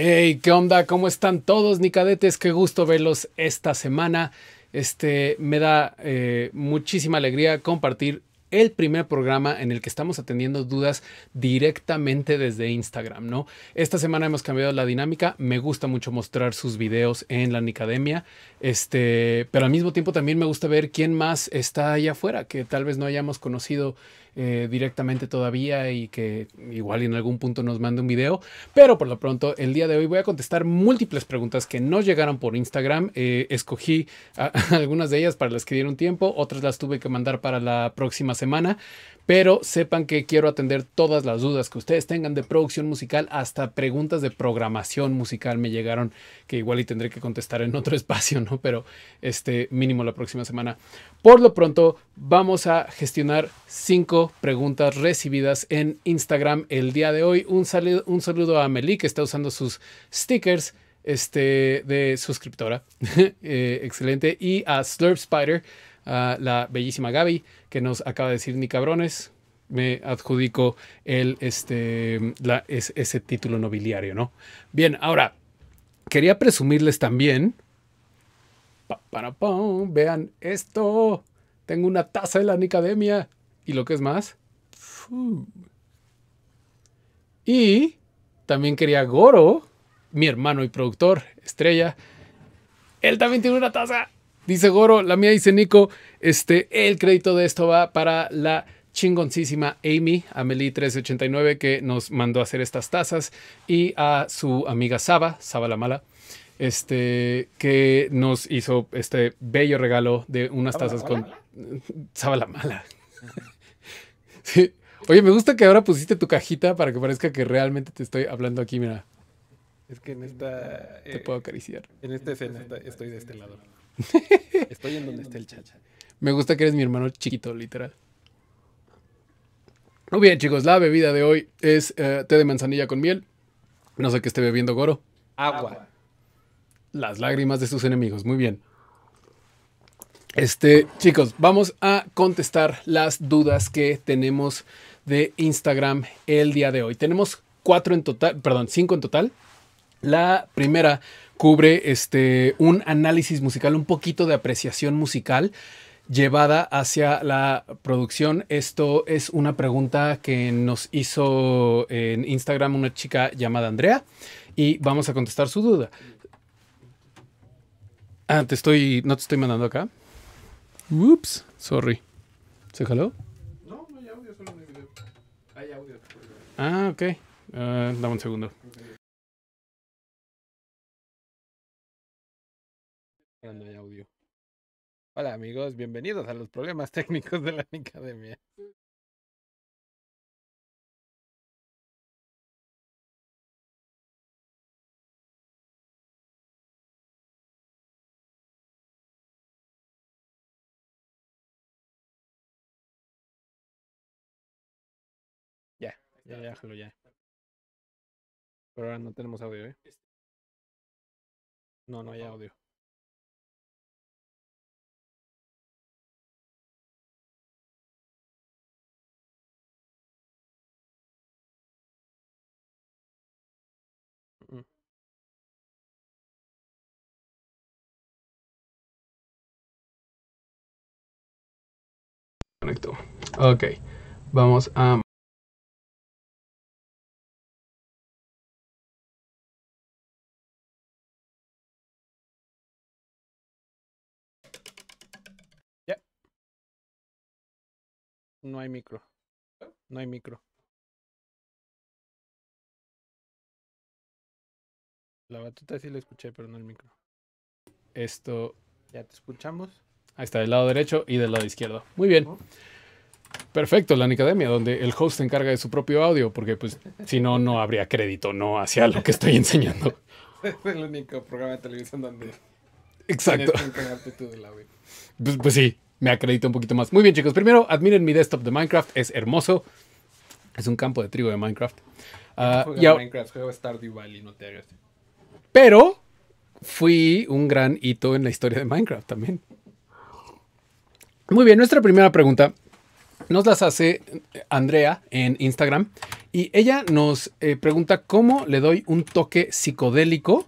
Hey, ¿qué onda? ¿Cómo están todos, Nicadetes? Qué gusto verlos esta semana. Este, me da eh, muchísima alegría compartir el primer programa en el que estamos atendiendo dudas directamente desde Instagram, ¿no? Esta semana hemos cambiado la dinámica, me gusta mucho mostrar sus videos en la Nicademia, este, pero al mismo tiempo también me gusta ver quién más está allá afuera que tal vez no hayamos conocido eh, directamente todavía y que igual en algún punto nos mande un video. Pero por lo pronto, el día de hoy voy a contestar múltiples preguntas que no llegaron por Instagram. Eh, escogí algunas de ellas para las que dieron tiempo, otras las tuve que mandar para la próxima semana pero sepan que quiero atender todas las dudas que ustedes tengan de producción musical, hasta preguntas de programación musical me llegaron, que igual y tendré que contestar en otro espacio, ¿no? Pero este mínimo la próxima semana. Por lo pronto, vamos a gestionar cinco preguntas recibidas en Instagram el día de hoy. Un saludo, un saludo a Meli que está usando sus stickers este, de suscriptora. Eh, excelente. Y a Slurp Spider, la bellísima Gaby, que nos acaba de decir ni cabrones. Me adjudico el, este, ese título nobiliario, ¿no? Bien, ahora, quería presumirles también. Pa, pa, vean esto. Tengo una taza de la Nicademia. Y lo que es más. Y también quería Goro, mi hermano y productor, estrella. Él también tiene una taza. Dice Goro, la mía dice Nico, este, el crédito de esto va para la chingoncísima Amy, Amelie389, que nos mandó a hacer estas tazas, y a su amiga Saba, Saba la Mala, este, que nos hizo este bello regalo de unas tazas con... Saba la Mala. sí. Oye, me gusta que ahora pusiste tu cajita para que parezca que realmente te estoy hablando aquí, mira. Es que en esta... Te eh, puedo acariciar. En esta escena estoy de este lado. Estoy en donde el chacha. Me gusta que eres mi hermano chiquito, literal. Muy bien, chicos, la bebida de hoy es eh, té de manzanilla con miel. No sé qué esté bebiendo Goro. Agua. Las lágrimas de sus enemigos. Muy bien. Este, chicos, vamos a contestar las dudas que tenemos de Instagram el día de hoy. Tenemos cuatro en total, perdón, cinco en total. La primera cubre este, un análisis musical, un poquito de apreciación musical llevada hacia la producción. Esto es una pregunta que nos hizo en Instagram una chica llamada Andrea y vamos a contestar su duda. Ah, te estoy, no te estoy mandando acá. Ups, sorry. ¿Se jaló? No, no hay audio, solo en audio. Ah, ok. Ah, dame un segundo. Ahora no hay audio. Hola amigos, bienvenidos a los problemas técnicos de la academia. Ya, ya, ya, ya. Pero ahora no tenemos audio, ¿eh? Este. No, no hay audio. conecto, Ok, vamos a... ya No hay micro. No hay micro. La batuta sí la escuché, pero no el micro. Esto, ya te escuchamos. Ahí está, del lado derecho y del lado izquierdo. Muy bien. Perfecto, la Academia, donde el host se encarga de su propio audio, porque pues si no, no habría crédito, ¿no? Hacia lo que estoy enseñando. es el único programa de televisión donde... Exacto. Pues, pues, sí, me acredito un poquito más. Muy bien, chicos. Primero, admiren mi desktop de Minecraft. Es hermoso. Es un campo de trigo de Minecraft. Ah, Minecraft, no te Pero fui un gran hito en la historia de Minecraft también. Muy bien, nuestra primera pregunta nos las hace Andrea en Instagram y ella nos eh, pregunta cómo le doy un toque psicodélico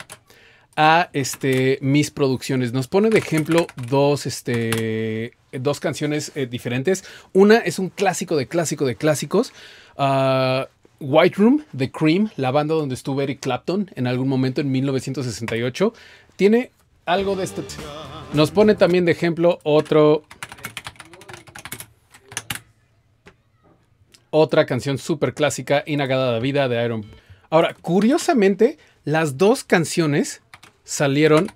a este, mis producciones. Nos pone de ejemplo dos, este, dos canciones eh, diferentes. Una es un clásico de clásico de clásicos. Ah, White Room, The Cream, la banda donde estuvo Eric Clapton en algún momento en 1968, tiene algo de este. Nos pone también de ejemplo otro otra canción súper clásica, Inagada Vida de Iron. Ahora, curiosamente, las dos canciones salieron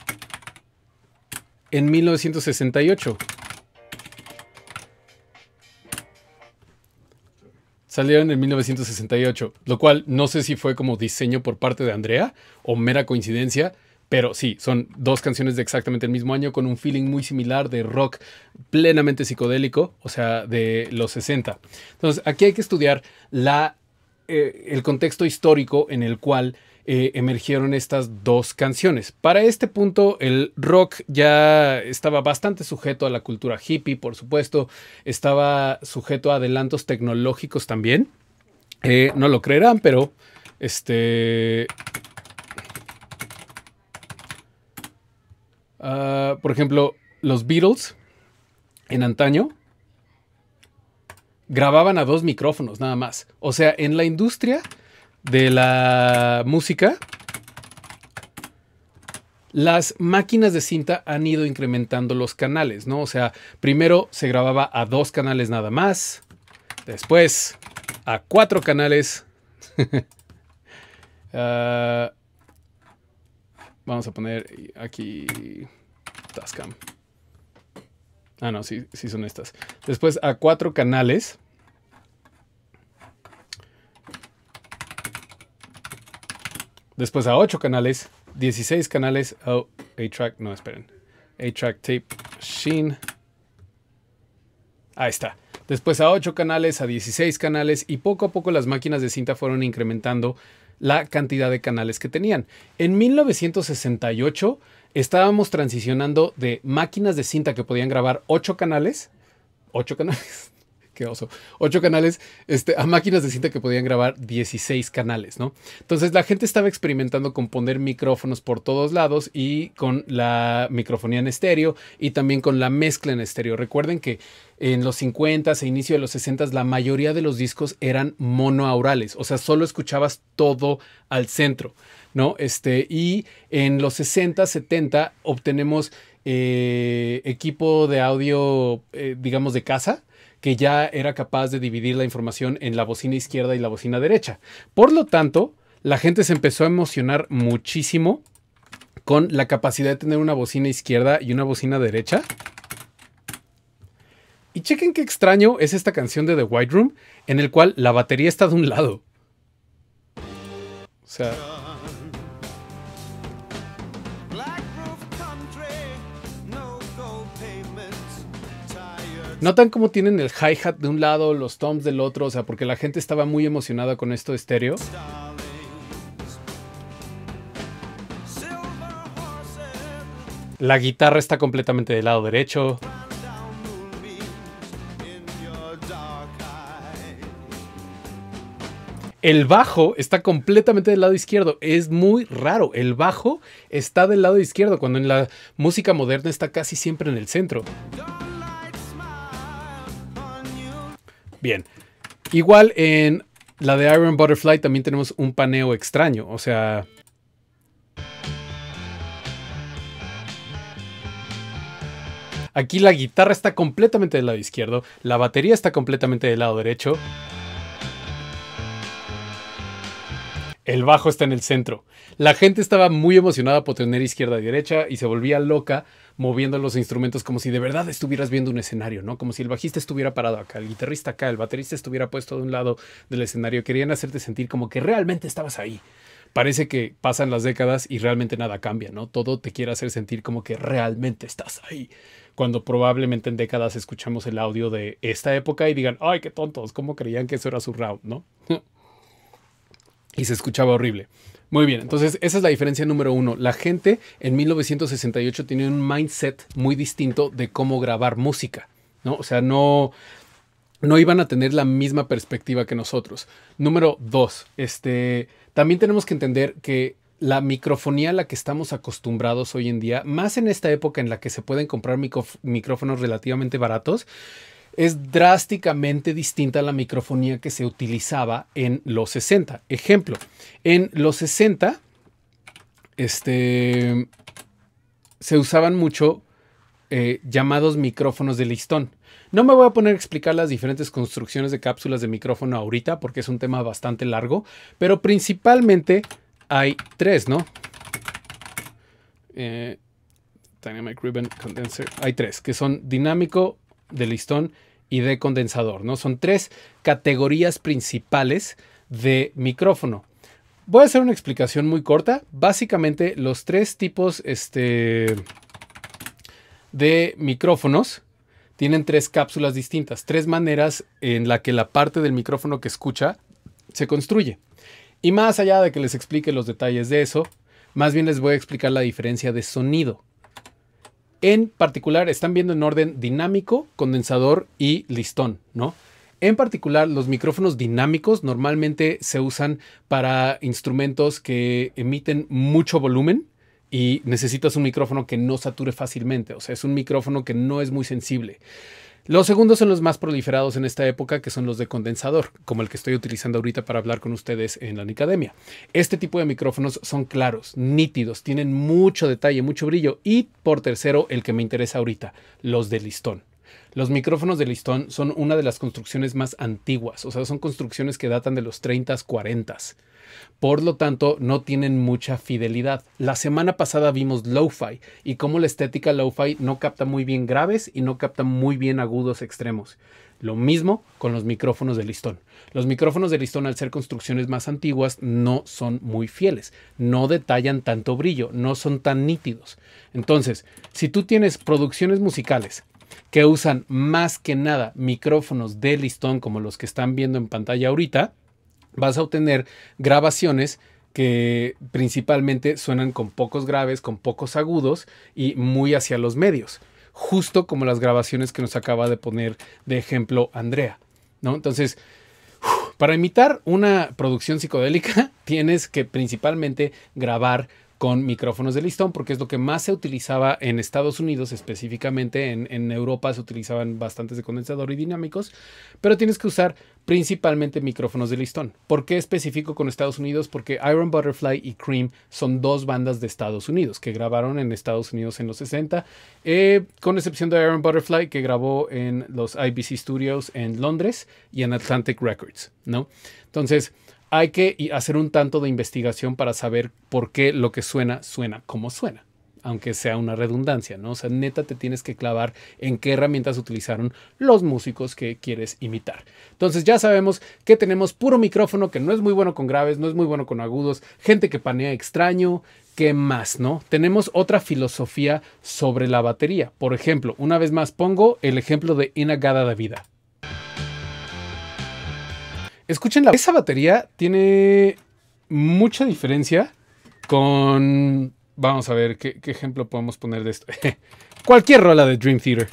en 1968. Salieron en 1968, lo cual no sé si fue como diseño por parte de Andrea o mera coincidencia, pero sí, son dos canciones de exactamente el mismo año con un feeling muy similar de rock plenamente psicodélico, o sea, de los 60. Entonces, aquí hay que estudiar la, eh, el contexto histórico en el cual eh, emergieron estas dos canciones. Para este punto, el rock ya estaba bastante sujeto a la cultura hippie, por supuesto, estaba sujeto a adelantos tecnológicos también. Eh, no lo creerán, pero este Ah, por ejemplo, los Beatles en antaño grababan a dos micrófonos nada más. O sea, en la industria de la música, las máquinas de cinta han ido incrementando los canales, ¿no? O sea, primero se grababa a dos canales nada más, después a cuatro canales. Ah, Vamos a poner aquí Tascam. Ah, no, sí, sí son estas. Después a cuatro canales. Después a ocho canales, 16 canales. Oh, a track no, esperen. a track tape machine. Ahí está. Después a ocho canales, a 16 canales y poco a poco las máquinas de cinta fueron incrementando la cantidad de canales que tenían. En 1968 estábamos transicionando de máquinas de cinta que podían grabar ocho canales, ocho canales, qué oso, ocho canales, este, a máquinas de cinta que podían grabar 16 canales, ¿no? Entonces la gente estaba experimentando con poner micrófonos por todos lados y con la microfonía en estéreo y también con la mezcla en estéreo. Recuerden que en los 50s e inicio de los 60s la mayoría de los discos eran monoaurales, o sea, solo escuchabas todo al centro, ¿no? Este, y en los 60, 70 obtenemos eh, equipo de audio, eh, digamos, de casa, que ya era capaz de dividir la información en la bocina izquierda y la bocina derecha. Por lo tanto, la gente se empezó a emocionar muchísimo con la capacidad de tener una bocina izquierda y una bocina derecha. Y chequen qué extraño es esta canción de The White Room, en el cual la batería está de un lado. O sea... Notan cómo tienen el hi-hat de un lado, los toms del otro, o sea, porque la gente estaba muy emocionada con esto de estéreo. La guitarra está completamente del lado derecho. El bajo está completamente del lado izquierdo. Es muy raro. El bajo está del lado izquierdo, cuando en la música moderna está casi siempre en el centro. Bien. Igual en la de Iron Butterfly también tenemos un paneo extraño. O sea, Aquí la guitarra está completamente del lado izquierdo, la batería está completamente del lado derecho. el bajo está en el centro. La gente estaba muy emocionada por tener izquierda y derecha y se volvía loca moviendo los instrumentos como si de verdad estuvieras viendo un escenario, ¿no? Como si el bajista estuviera parado acá, el guitarrista acá, el baterista estuviera puesto de un lado del escenario. Querían hacerte sentir como que realmente estabas ahí. Parece que pasan las décadas y realmente nada cambia, ¿no? Todo te quiere hacer sentir como que realmente estás ahí. Cuando probablemente en décadas escuchamos el audio de esta época y digan, ay, qué tontos, ¿cómo creían que eso era su round, ¿no? y se escuchaba horrible. Muy bien, entonces esa es la diferencia número uno. La gente en 1968 tenía un mindset muy distinto de cómo grabar música, ¿no? O sea, no, no iban a tener la misma perspectiva que nosotros. Número dos, este, también tenemos que entender que la microfonía a la que estamos acostumbrados hoy en día, más en esta época en la que se pueden comprar micrófonos relativamente baratos, es drásticamente distinta a la microfonía que se utilizaba en los 60. Ejemplo, en los 60 este, se usaban mucho eh, llamados micrófonos de listón. No me voy a poner a explicar las diferentes construcciones de cápsulas de micrófono ahorita porque es un tema bastante largo, pero principalmente hay tres, ¿no? Eh, Dynamic Ribbon Condenser. Hay tres, que son dinámico, de listón y de condensador, ¿no? Son tres categorías principales de micrófono. Voy a hacer una explicación muy corta. Básicamente los tres tipos este, de micrófonos tienen tres cápsulas distintas, tres maneras en la que la parte del micrófono que escucha se construye. Y más allá de que les explique los detalles de eso, más bien les voy a explicar la diferencia de sonido. En particular, están viendo en orden dinámico, condensador y listón, ¿no? En particular, los micrófonos dinámicos normalmente se usan para instrumentos que emiten mucho volumen y necesitas un micrófono que no sature fácilmente, o sea, es un micrófono que no es muy sensible. Los segundos son los más proliferados en esta época, que son los de condensador, como el que estoy utilizando ahorita para hablar con ustedes en la Nicademia. Este tipo de micrófonos son claros, nítidos, tienen mucho detalle, mucho brillo y, por tercero, el que me interesa ahorita, los de listón. Los micrófonos de listón son una de las construcciones más antiguas, o sea, son construcciones que datan de los 30s, 40s. Por lo tanto, no tienen mucha fidelidad. La semana pasada vimos lo-fi y cómo la estética lo-fi no capta muy bien graves y no capta muy bien agudos extremos. Lo mismo con los micrófonos de listón. Los micrófonos de listón, al ser construcciones más antiguas, no son muy fieles, no detallan tanto brillo, no son tan nítidos. Entonces, si tú tienes producciones musicales que usan más que nada micrófonos de listón como los que están viendo en pantalla ahorita, vas a obtener grabaciones que principalmente suenan con pocos graves, con pocos agudos y muy hacia los medios, justo como las grabaciones que nos acaba de poner de ejemplo Andrea, ¿no? Entonces, para imitar una producción psicodélica tienes que principalmente grabar con micrófonos de listón, porque es lo que más se utilizaba en Estados Unidos específicamente, en, Europa se utilizaban bastantes de condensador y dinámicos, pero tienes que usar principalmente micrófonos de listón. ¿Por qué específico con Estados Unidos? Porque Iron Butterfly y Cream son dos bandas de Estados Unidos que grabaron en Estados Unidos en los 60, eh, con excepción de Iron Butterfly que grabó en los IBC Studios en Londres y en Atlantic Records, ¿no? Entonces, hay que hacer un tanto de investigación para saber por qué lo que suena suena como suena aunque sea una redundancia, ¿no? O sea, neta te tienes que clavar en qué herramientas utilizaron los músicos que quieres imitar. Entonces ya sabemos que tenemos puro micrófono que no es muy bueno con graves, no es muy bueno con agudos, gente que panea extraño, ¿qué más, no? Tenemos otra filosofía sobre la batería. Por ejemplo, una vez más pongo el ejemplo de Inagada Vida. Escuchen la. Esa batería tiene mucha diferencia con. Vamos a ver qué, ejemplo podemos poner de esto. Cualquier rola de Dream Theater.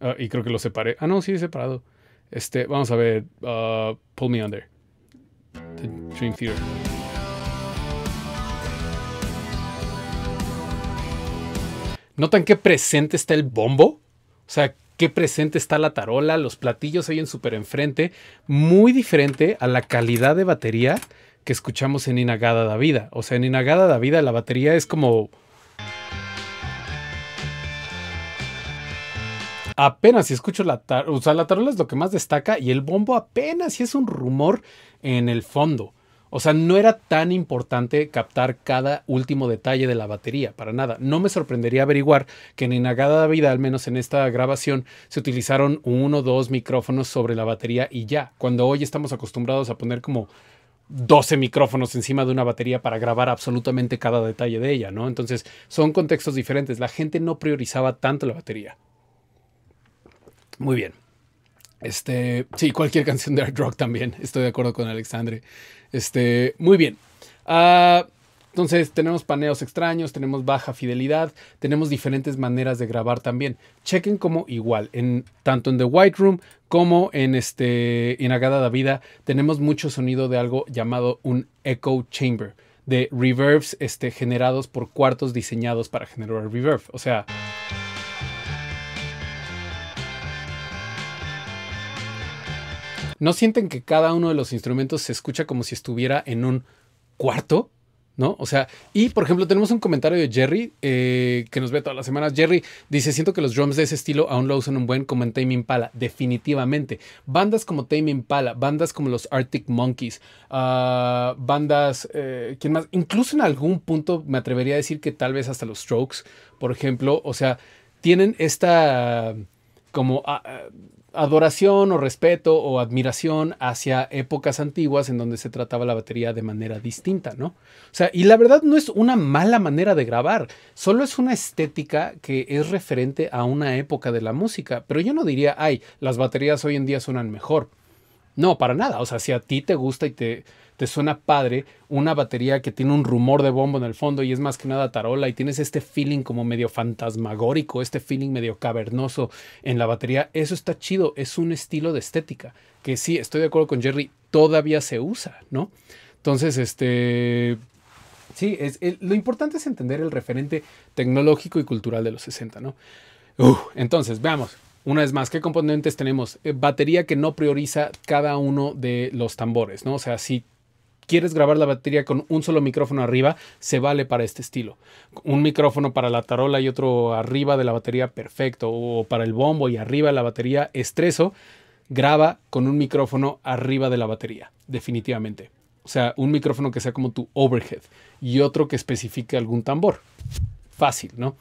Ah, y creo que lo separé. Ah, no, sí, separado. Este, vamos a ver. Uh, Pull Me Under. Dream Theater. ¿Notan qué presente está el bombo? O sea, qué presente está la tarola, los platillos se en súper enfrente, muy diferente a la calidad de batería que escuchamos en Inagada da Vida. O sea, en Inagada da Vida la batería es como... Apenas si escucho la tarola, o sea, la tarola es lo que más destaca y el bombo apenas si es un rumor en el fondo. O sea, no era tan importante captar cada último detalle de la batería, para nada. No me sorprendería averiguar que en Inagada Vida, al menos en esta grabación, se utilizaron uno o dos micrófonos sobre la batería y ya, cuando hoy estamos acostumbrados a poner como 12 micrófonos encima de una batería para grabar absolutamente cada detalle de ella, ¿no? Entonces, son contextos diferentes. La gente no priorizaba tanto la batería. Muy bien. Este, sí, cualquier canción de Art Rock también. Estoy de acuerdo con Alexandre. Este, muy bien. Ah, entonces tenemos paneos extraños, tenemos baja fidelidad, tenemos diferentes maneras de grabar también. Chequen como igual, en, tanto en The White Room como en, este, en Agada da Vida, tenemos mucho sonido de algo llamado un echo chamber, de reverbs este, generados por cuartos diseñados para generar reverb. O sea, ¿No sienten que cada uno de los instrumentos se escucha como si estuviera en un cuarto? ¿No? O sea, y por ejemplo, tenemos un comentario de Jerry eh, que nos ve todas las semanas. Jerry dice: Siento que los drums de ese estilo aún lo usan un buen como en Tame Impala. Definitivamente. Bandas como Tame Impala, bandas como los Arctic Monkeys, ah, bandas. Eh, ¿Quién más? Incluso en algún punto me atrevería a decir que tal vez hasta los Strokes, por ejemplo. O sea, tienen esta. Como. Ah, adoración o respeto o admiración hacia épocas antiguas en donde se trataba la batería de manera distinta, ¿no? O sea, y la verdad no es una mala manera de grabar, solo es una estética que es referente a una época de la música, pero yo no diría, ay, las baterías hoy en día suenan mejor. No, para nada, o sea, si a ti te gusta y te te suena padre una batería que tiene un rumor de bombo en el fondo y es más que nada tarola y tienes este feeling como medio fantasmagórico, este feeling medio cavernoso en la batería, eso está chido, es un estilo de estética que sí, estoy de acuerdo con Jerry, todavía se usa, ¿no? Entonces, este, Sí, es, lo importante es entender el referente tecnológico y cultural de los 60, ¿no? entonces, veamos. Una vez más, ¿qué componentes tenemos? Eh, batería que no prioriza cada uno de los tambores, ¿no? O sea, si quieres grabar la batería con un solo micrófono arriba, se vale para este estilo. Un micrófono para la tarola y otro arriba de la batería, perfecto. O para el bombo y arriba de la batería, estreso. Graba con un micrófono arriba de la batería, definitivamente. O sea, un micrófono que sea como tu overhead y otro que especifique algún tambor. Fácil, ¿no?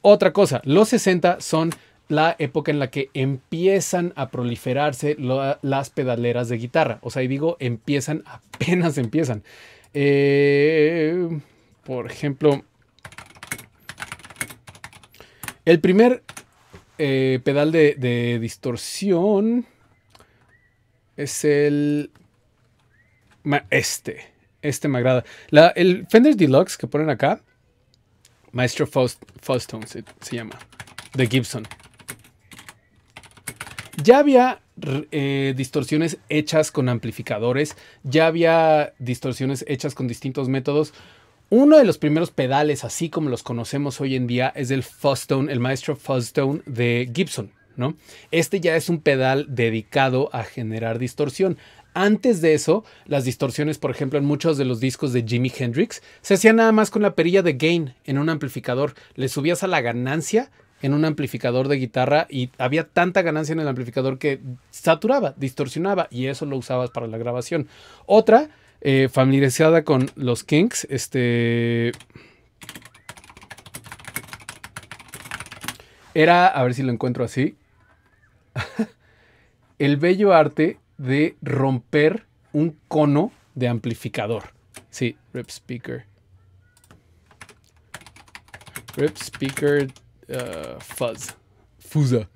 Otra cosa, los 60 son la época en la que empiezan a proliferarse las pedaleras de guitarra. O sea, y digo, empiezan, apenas empiezan. Eh, por ejemplo, el primer eh, pedal de, distorsión es el... Este, este me agrada. el Fender Deluxe que ponen acá, Maestro Faust, se llama, de Gibson ya había eh, distorsiones hechas con amplificadores, ya había distorsiones hechas con distintos métodos. Uno de los primeros pedales, así como los conocemos hoy en día, es el Fuzztone, el maestro Fuzztone de Gibson, ¿no? Este ya es un pedal dedicado a generar distorsión. Antes de eso, las distorsiones, por ejemplo, en muchos de los discos de Jimi Hendrix, se hacían nada más con la perilla de gain en un amplificador. Le subías a la ganancia en un amplificador de guitarra y había tanta ganancia en el amplificador que saturaba, distorsionaba y eso lo usabas para la grabación. Otra, eh, familiarizada con los Kinks, este... Era, a ver si lo encuentro así, el bello arte de romper un cono de amplificador. Sí, rip speaker. Rip speaker eh, fuzz. Fusa.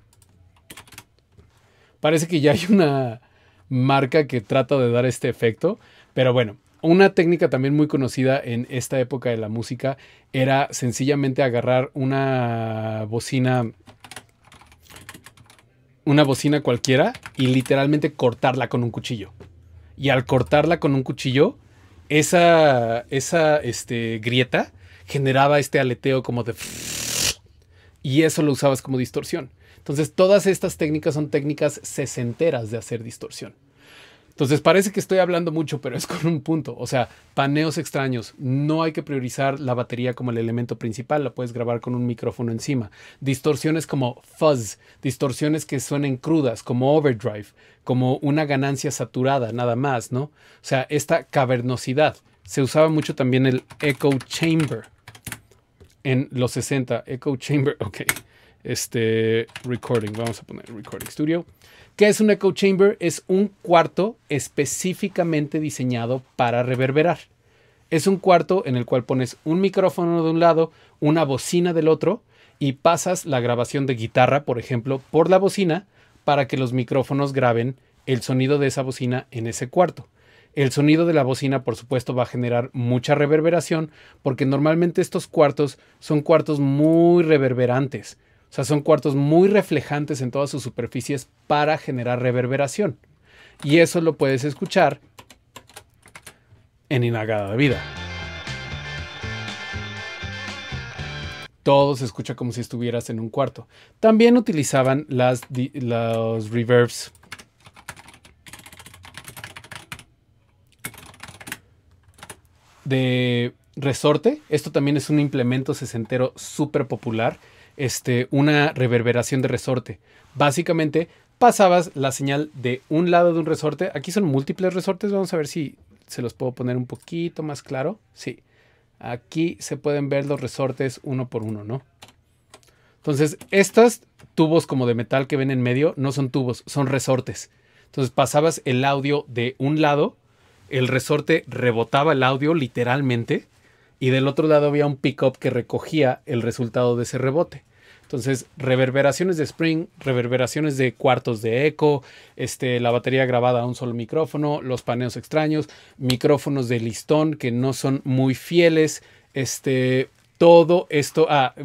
Parece que ya hay una marca que trata de dar este efecto, pero bueno, una técnica también muy conocida en esta época de la música era sencillamente agarrar una bocina una bocina cualquiera y literalmente cortarla con un cuchillo. Y al cortarla con un cuchillo, esa esa este grieta generaba este aleteo como de y eso lo usabas como distorsión. Entonces, todas estas técnicas son técnicas sesenteras de hacer distorsión. Entonces, parece que estoy hablando mucho, pero es con un punto. O sea, paneos extraños. No hay que priorizar la batería como el elemento principal. La puedes grabar con un micrófono encima. Distorsiones como fuzz, distorsiones que suenen crudas, como overdrive, como una ganancia saturada, nada más, ¿no? O sea, esta cavernosidad. Se usaba mucho también el echo chamber en los 60, Echo Chamber, ok, este, recording, vamos a poner recording studio. ¿Qué es un echo chamber? Es un cuarto específicamente diseñado para reverberar. Es un cuarto en el cual pones un micrófono de un lado, una bocina del otro y pasas la grabación de guitarra, por ejemplo, por la bocina para que los micrófonos graben el sonido de esa bocina en ese cuarto. El sonido de la bocina, por supuesto, va a generar mucha reverberación, porque normalmente estos cuartos son cuartos muy reverberantes. O sea, son cuartos muy reflejantes en todas sus superficies para generar reverberación. Y eso lo puedes escuchar en Inagada de Vida. Todo se escucha como si estuvieras en un cuarto. También utilizaban las, los reverbs de resorte. Esto también es un implemento sesentero súper popular. Este, una reverberación de resorte. Básicamente pasabas la señal de un lado de un resorte. Aquí son múltiples resortes. Vamos a ver si se los puedo poner un poquito más claro. Sí. Aquí se pueden ver los resortes uno por uno, ¿no? Entonces, estos tubos como de metal que ven en medio no son tubos, son resortes. Entonces pasabas el audio de un lado el resorte rebotaba el audio literalmente y del otro lado había un pickup que recogía el resultado de ese rebote. Entonces, reverberaciones de spring, reverberaciones de cuartos de eco, este, la batería grabada a un solo micrófono, los paneos extraños, micrófonos de listón que no son muy fieles, este, todo esto a ah,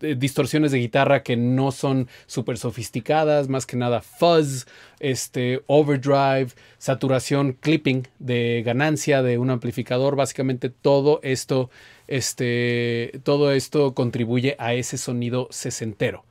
eh, distorsiones de guitarra que no son súper sofisticadas, más que nada fuzz, este, overdrive, saturación, clipping de ganancia de un amplificador, básicamente todo esto, este, todo esto contribuye a ese sonido sesentero.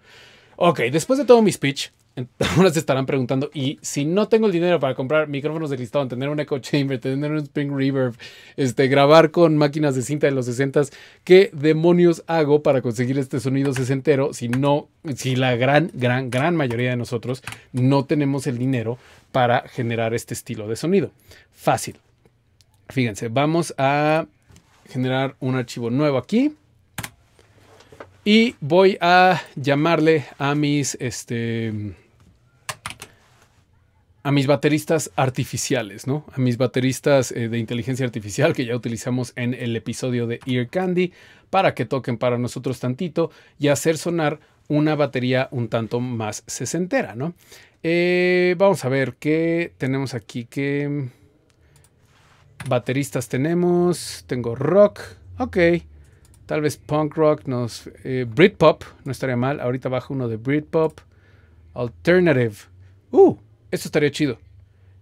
Ok, después de todo mi speech, Ahora se estarán preguntando, y si no tengo el dinero para comprar micrófonos de cristal, tener un echo chamber, tener un spring reverb, este, grabar con máquinas de cinta de los 60, ¿qué demonios hago para conseguir este sonido sesentero si no, si la gran, gran, gran mayoría de nosotros no tenemos el dinero para generar este estilo de sonido? Fácil. Fíjense, vamos a generar un archivo nuevo aquí. Y voy a llamarle a mis, este, a mis bateristas artificiales, ¿no? A mis bateristas eh, de inteligencia artificial que ya utilizamos en el episodio de Ear Candy para que toquen para nosotros tantito y hacer sonar una batería un tanto más sesentera, ¿no? Eh, vamos a ver qué tenemos aquí, qué bateristas tenemos. Tengo rock, ok. Tal vez punk rock, nos, eh, Britpop, no estaría mal. Ahorita bajo uno de Britpop. Alternative. Uh, esto estaría chido.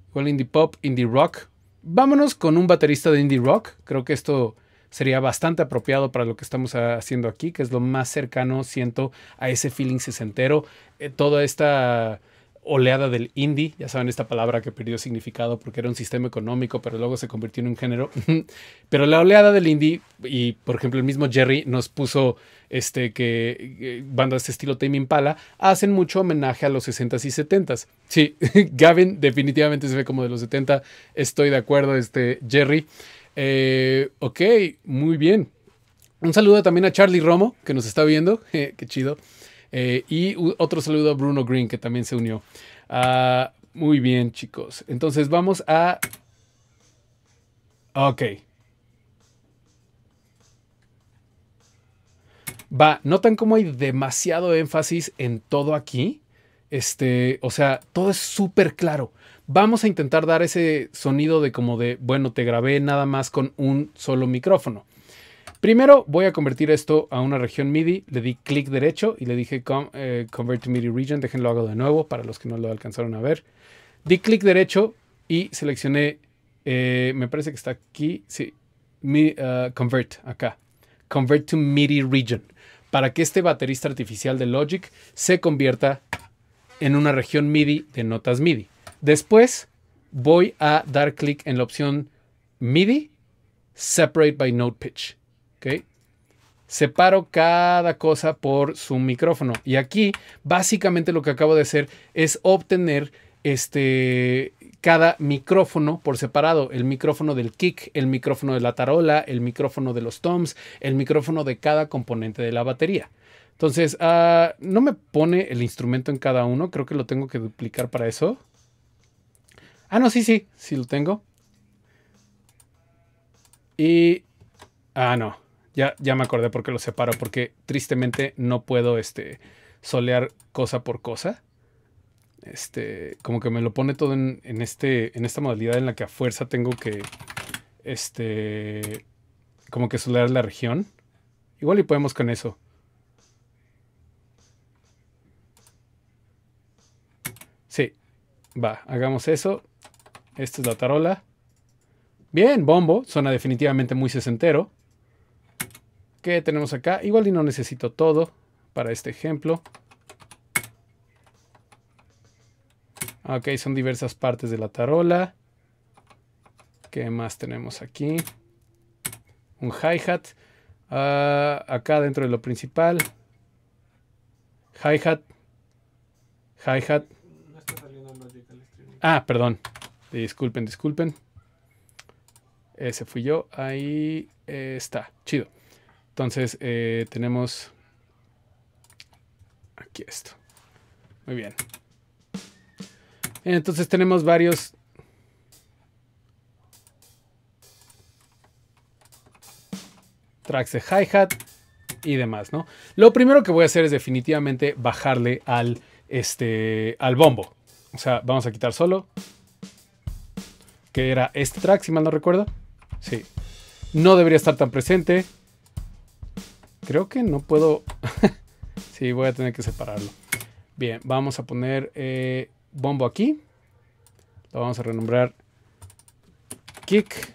Igual indie pop, indie rock. Vámonos con un baterista de indie rock. Creo que esto sería bastante apropiado para lo que estamos haciendo aquí, que es lo más cercano, siento, a ese feeling sesentero. Eh, toda esta oleada del indie, ya saben esta palabra que perdió significado porque era un sistema económico, pero luego se convirtió en un género. pero la oleada del indie, y por ejemplo el mismo Jerry nos puso este, que eh, bandas de estilo Tame Impala hacen mucho homenaje a los 60s y 70s. Sí, Gavin definitivamente se ve como de los 70, estoy de acuerdo, este, Jerry. Eh, ok, muy bien. Un saludo también a Charlie Romo, que nos está viendo, qué chido. Eh, y otro saludo a Bruno Green, que también se unió. Ah, muy bien, chicos. Entonces vamos a... Ok, Va, notan cómo hay demasiado énfasis en todo aquí. Este, o sea, todo es súper claro. Vamos a intentar dar ese sonido de como de, bueno, te grabé nada más con un solo micrófono. Primero voy a convertir esto a una región MIDI. Le di clic derecho y le dije eh, Convert to MIDI Region. Déjenlo hago de nuevo para los que no lo alcanzaron a ver. Di clic derecho y seleccioné, eh, me parece que está aquí, sí, mi, ah, Convert, acá. Convert to MIDI Region para que este baterista artificial de Logic se convierta en una región MIDI de notas MIDI. Después voy a dar clic en la opción MIDI, Separate by Note Pitch. ¿okay? Separo cada cosa por su micrófono. Y aquí básicamente lo que acabo de hacer es obtener este, cada micrófono por separado, el micrófono del kick, el micrófono de la tarola, el micrófono de los toms, el micrófono de cada componente de la batería. Entonces, ah, no me pone el instrumento en cada uno, creo que lo tengo que duplicar para eso. Ah, no, sí, sí, sí lo tengo. Y... Ah, no, ya, ya me acordé por qué lo separo, porque tristemente no puedo este, solear cosa por cosa este, como que me lo pone todo en, este, en esta modalidad en la que a fuerza tengo que, este, como que solar la región. Igual y podemos con eso. Sí, va, hagamos eso. Esta es la tarola. Bien, bombo, suena definitivamente muy sesentero. ¿Qué tenemos acá? Igual y no necesito todo para este ejemplo. Ok, son diversas partes de la tarola. ¿Qué más tenemos aquí? Un hi-hat. Ah, acá dentro de lo principal. Hi-hat. Hi-hat. Ah, perdón. Disculpen, disculpen. Ese fui yo. Ahí está. Chido. Entonces eh, tenemos aquí esto. Muy bien. Entonces tenemos varios... Tracks de hi-hat y demás, ¿no? Lo primero que voy a hacer es definitivamente bajarle al, este, al bombo. O sea, vamos a quitar solo. Que era este track, si mal no recuerdo. Sí. No debería estar tan presente. Creo que no puedo... sí, voy a tener que separarlo. Bien, vamos a poner... Eh, bombo aquí. Lo vamos a renombrar kick.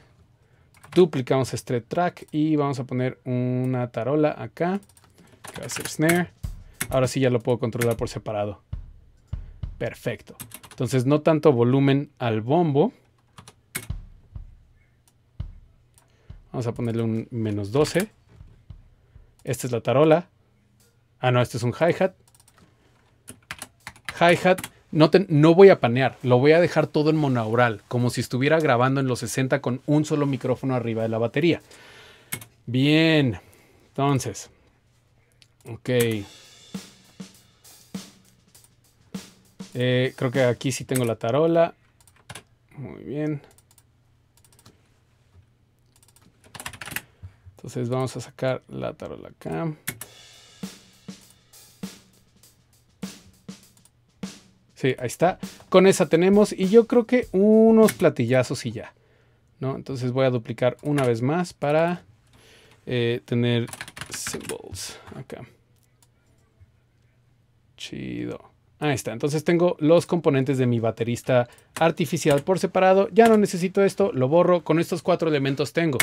Duplicamos este track y vamos a poner una tarola acá. Que va a ser snare. Ahora sí ya lo puedo controlar por separado. Perfecto. Entonces no tanto volumen al bombo. Vamos a ponerle un menos 12. Esta es la tarola. Ah, no, este es un hi-hat. Hi-hat no, voy a panear, lo voy a dejar todo en monaural, como si estuviera grabando en los 60 con un solo micrófono arriba de la batería. Bien, entonces, ok. Eh, creo que aquí sí tengo la tarola. Muy bien. Entonces vamos a sacar la tarola acá. Sí, ahí está. Con esa tenemos y yo creo que unos platillazos y ya. ¿no? Entonces voy a duplicar una vez más para eh, tener symbols acá. Chido. Ahí está. Entonces tengo los componentes de mi baterista artificial por separado. Ya no necesito esto, lo borro. Con estos cuatro elementos tengo.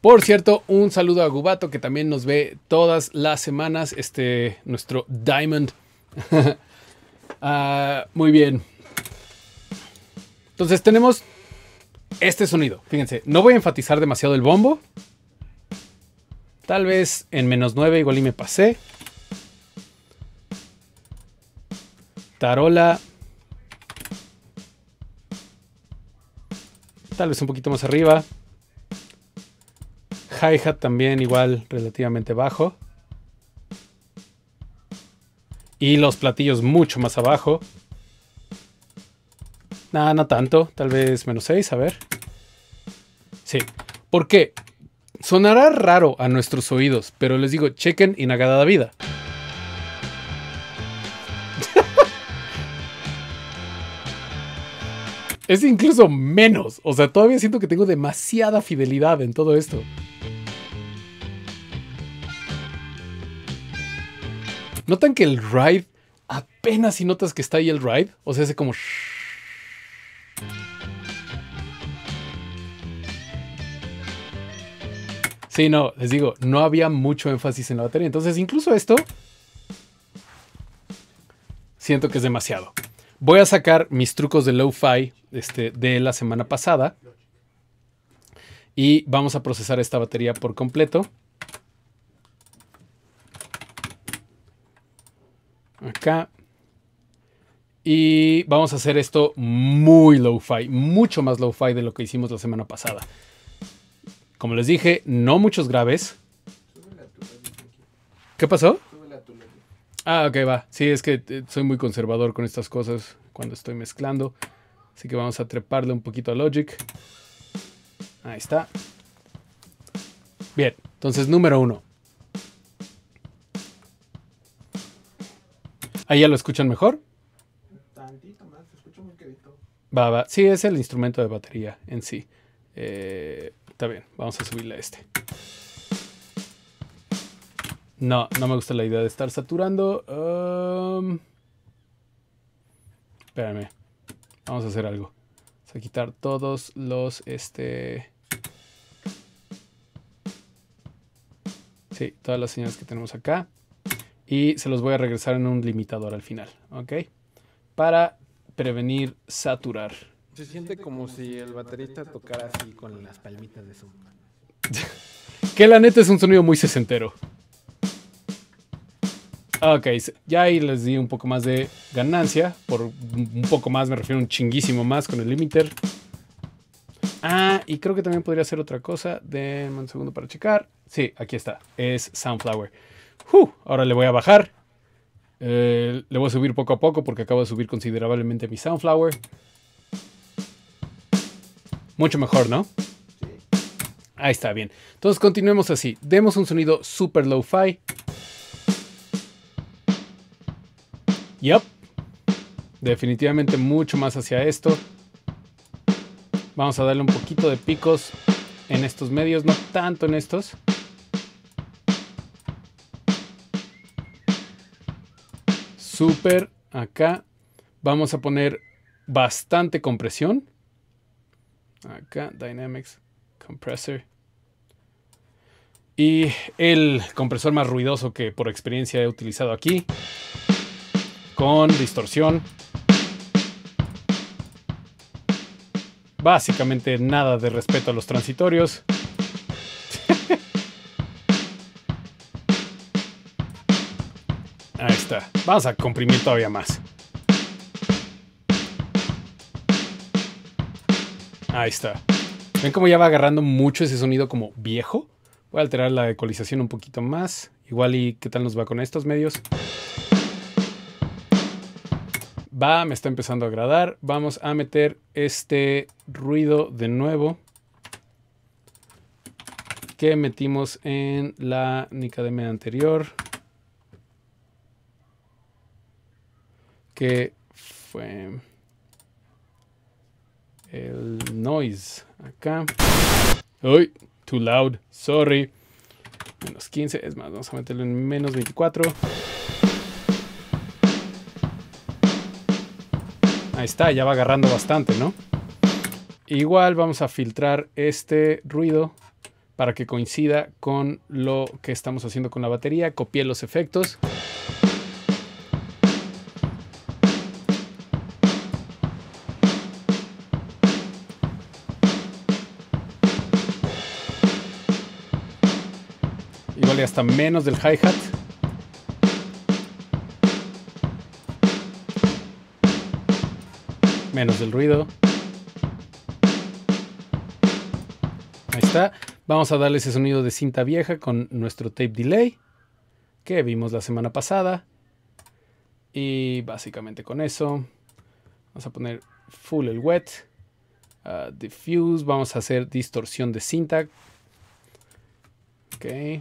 Por cierto, un saludo a Gubato que también nos ve todas las semanas, este, nuestro Diamond. Ah, muy bien. Entonces tenemos este sonido. Fíjense, no voy a enfatizar demasiado el bombo. Tal vez en menos 9 igual y me pasé. Tarola. Tal vez un poquito más arriba hi-hat también igual relativamente bajo. Y los platillos mucho más abajo. Nada, no tanto. Tal vez menos 6, a ver. Sí. porque Sonará raro a nuestros oídos, pero les digo, chequen y la Vida. es incluso menos. O sea, todavía siento que tengo demasiada fidelidad en todo esto. ¿Notan que el ride apenas si notas que está ahí el ride? O sea, hace como... Sí, no, les digo, no había mucho énfasis en la batería. Entonces, incluso esto, siento que es demasiado. Voy a sacar mis trucos de lo fi este, de la semana pasada. Y vamos a procesar esta batería por completo. acá. Y vamos a hacer esto muy low-fi, mucho más low-fi de lo que hicimos la semana pasada. Como les dije, no muchos graves. ¿Qué pasó? Ah, ok, va. Sí, es que eh, soy muy conservador con estas cosas cuando estoy mezclando. Así que vamos a treparle un poquito a Logic. Ahí está. Bien, entonces número uno. ¿Ahí ya lo escuchan mejor? Tantito más, se escucha muy Va, va. Sí, es el instrumento de batería en sí. Eh, está bien, vamos a subirle a este. No, no me gusta la idea de estar saturando. Um, espérame. Vamos a hacer algo. Vamos a quitar todos los, este... Sí, todas las señales que tenemos acá y se los voy a regresar en un limitador al final, ¿ok? Para prevenir saturar. Se siente como si el baterista tocara así con las palmitas de su que la neta es un sonido muy sesentero. Ok, ya ahí les di un poco más de ganancia. Por un poco más me refiero a un chinguísimo más con el limiter. Ah, y creo que también podría hacer otra cosa. Denme un segundo para checar. Sí, aquí está. Es Sunflower ahora le voy a bajar. Eh, le voy a subir poco a poco porque acabo de subir considerablemente mi Soundflower Mucho mejor, ¿no? Ahí está, bien. Entonces continuemos así. Demos un sonido super low-fi. Yup. Definitivamente mucho más hacia esto. Vamos a darle un poquito de picos en estos medios, no tanto en estos. Super, acá. Vamos a poner bastante compresión. Acá, Dynamics, Compressor. Y el compresor más ruidoso que por experiencia he utilizado aquí. Con distorsión. Básicamente nada de respeto a los transitorios. vamos a comprimir todavía más. Ahí está. ¿Ven cómo ya va agarrando mucho ese sonido como viejo? Voy a alterar la ecualización un poquito más. Igual y qué tal nos va con estos medios. Va, me está empezando a agradar. Vamos a meter este ruido de nuevo. Que metimos en la Nicademia anterior. que fue el noise acá. Uy, too loud, sorry. Menos 15, es más, vamos a meterlo en menos 24. Ahí está, ya va agarrando bastante, ¿no? Igual vamos a filtrar este ruido para que coincida con lo que estamos haciendo con la batería. Copié los efectos. hasta menos del hi-hat. Menos del ruido. Ahí está. Vamos a darle ese sonido de cinta vieja con nuestro tape delay que vimos la semana pasada. Y básicamente con eso vamos a poner full el wet, uh, diffuse, vamos a hacer distorsión de cinta. Ok.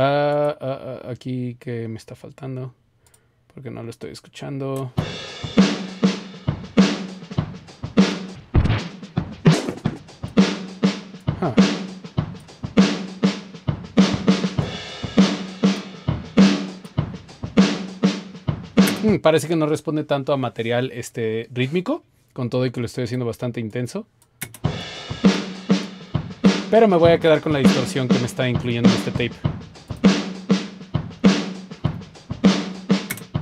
Ah, ah, ah, aquí que me está faltando. Porque no lo estoy escuchando. Mm, parece que no responde tanto a material este, rítmico, con todo y que lo estoy haciendo bastante intenso. Pero me voy a quedar con la distorsión que me está incluyendo este tape.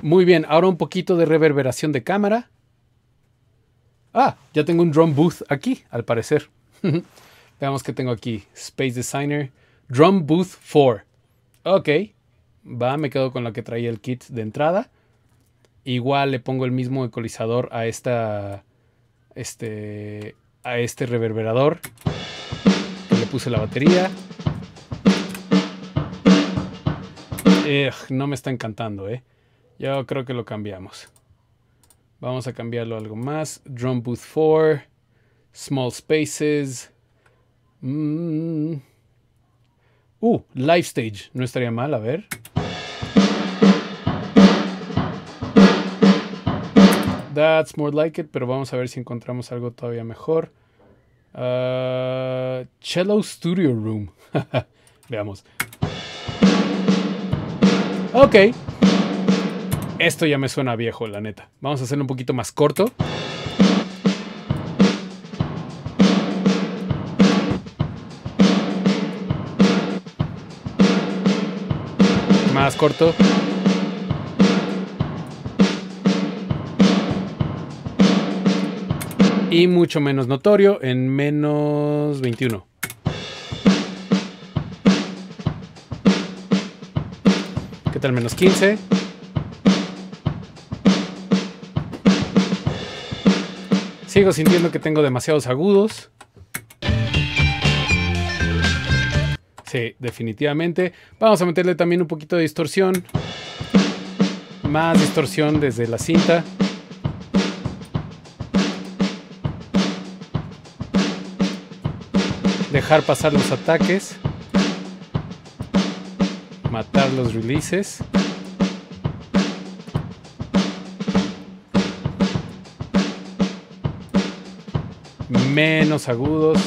Muy bien, ahora un poquito de reverberación de cámara. Ah, ya tengo un drum booth aquí, al parecer. Veamos que tengo aquí. Space Designer Drum Booth 4. Ok. Va, me quedo con la que traía el kit de entrada. Igual le pongo el mismo ecualizador a esta. Este. A este reverberador. Le puse la batería. no me está encantando, eh. Yo creo que lo cambiamos. Vamos a cambiarlo algo más. Drum Booth 4. Small Spaces. Mm. Uh, Live Stage. No estaría mal, a ver. That's more like it, pero vamos a ver si encontramos algo todavía mejor. Ah, cello Studio Room. Veamos. Ok. Esto ya me suena viejo, la neta. Vamos a hacerlo un poquito más corto. Más corto. Y mucho menos notorio en menos 21. ¿Qué tal menos 15? Sigo sintiendo que tengo demasiados agudos. Sí, definitivamente. Vamos a meterle también un poquito de distorsión. Más distorsión desde la cinta. Dejar pasar los ataques. Matar los releases. menos agudos.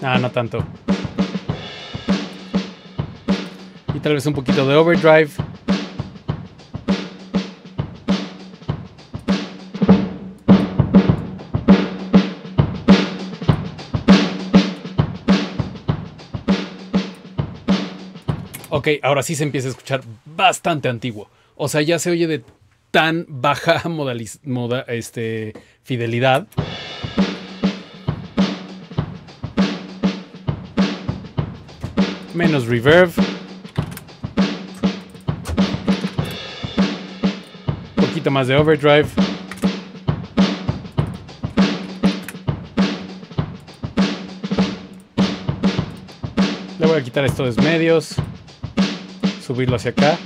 Ah, no tanto. Y tal vez un poquito de overdrive. Ok, ahora sí se empieza a escuchar bastante antiguo. O sea, ya se oye de tan baja moda, este, fidelidad. Menos reverb. poquito más de overdrive. Le voy a quitar estos medios. Subirlo hacia acá.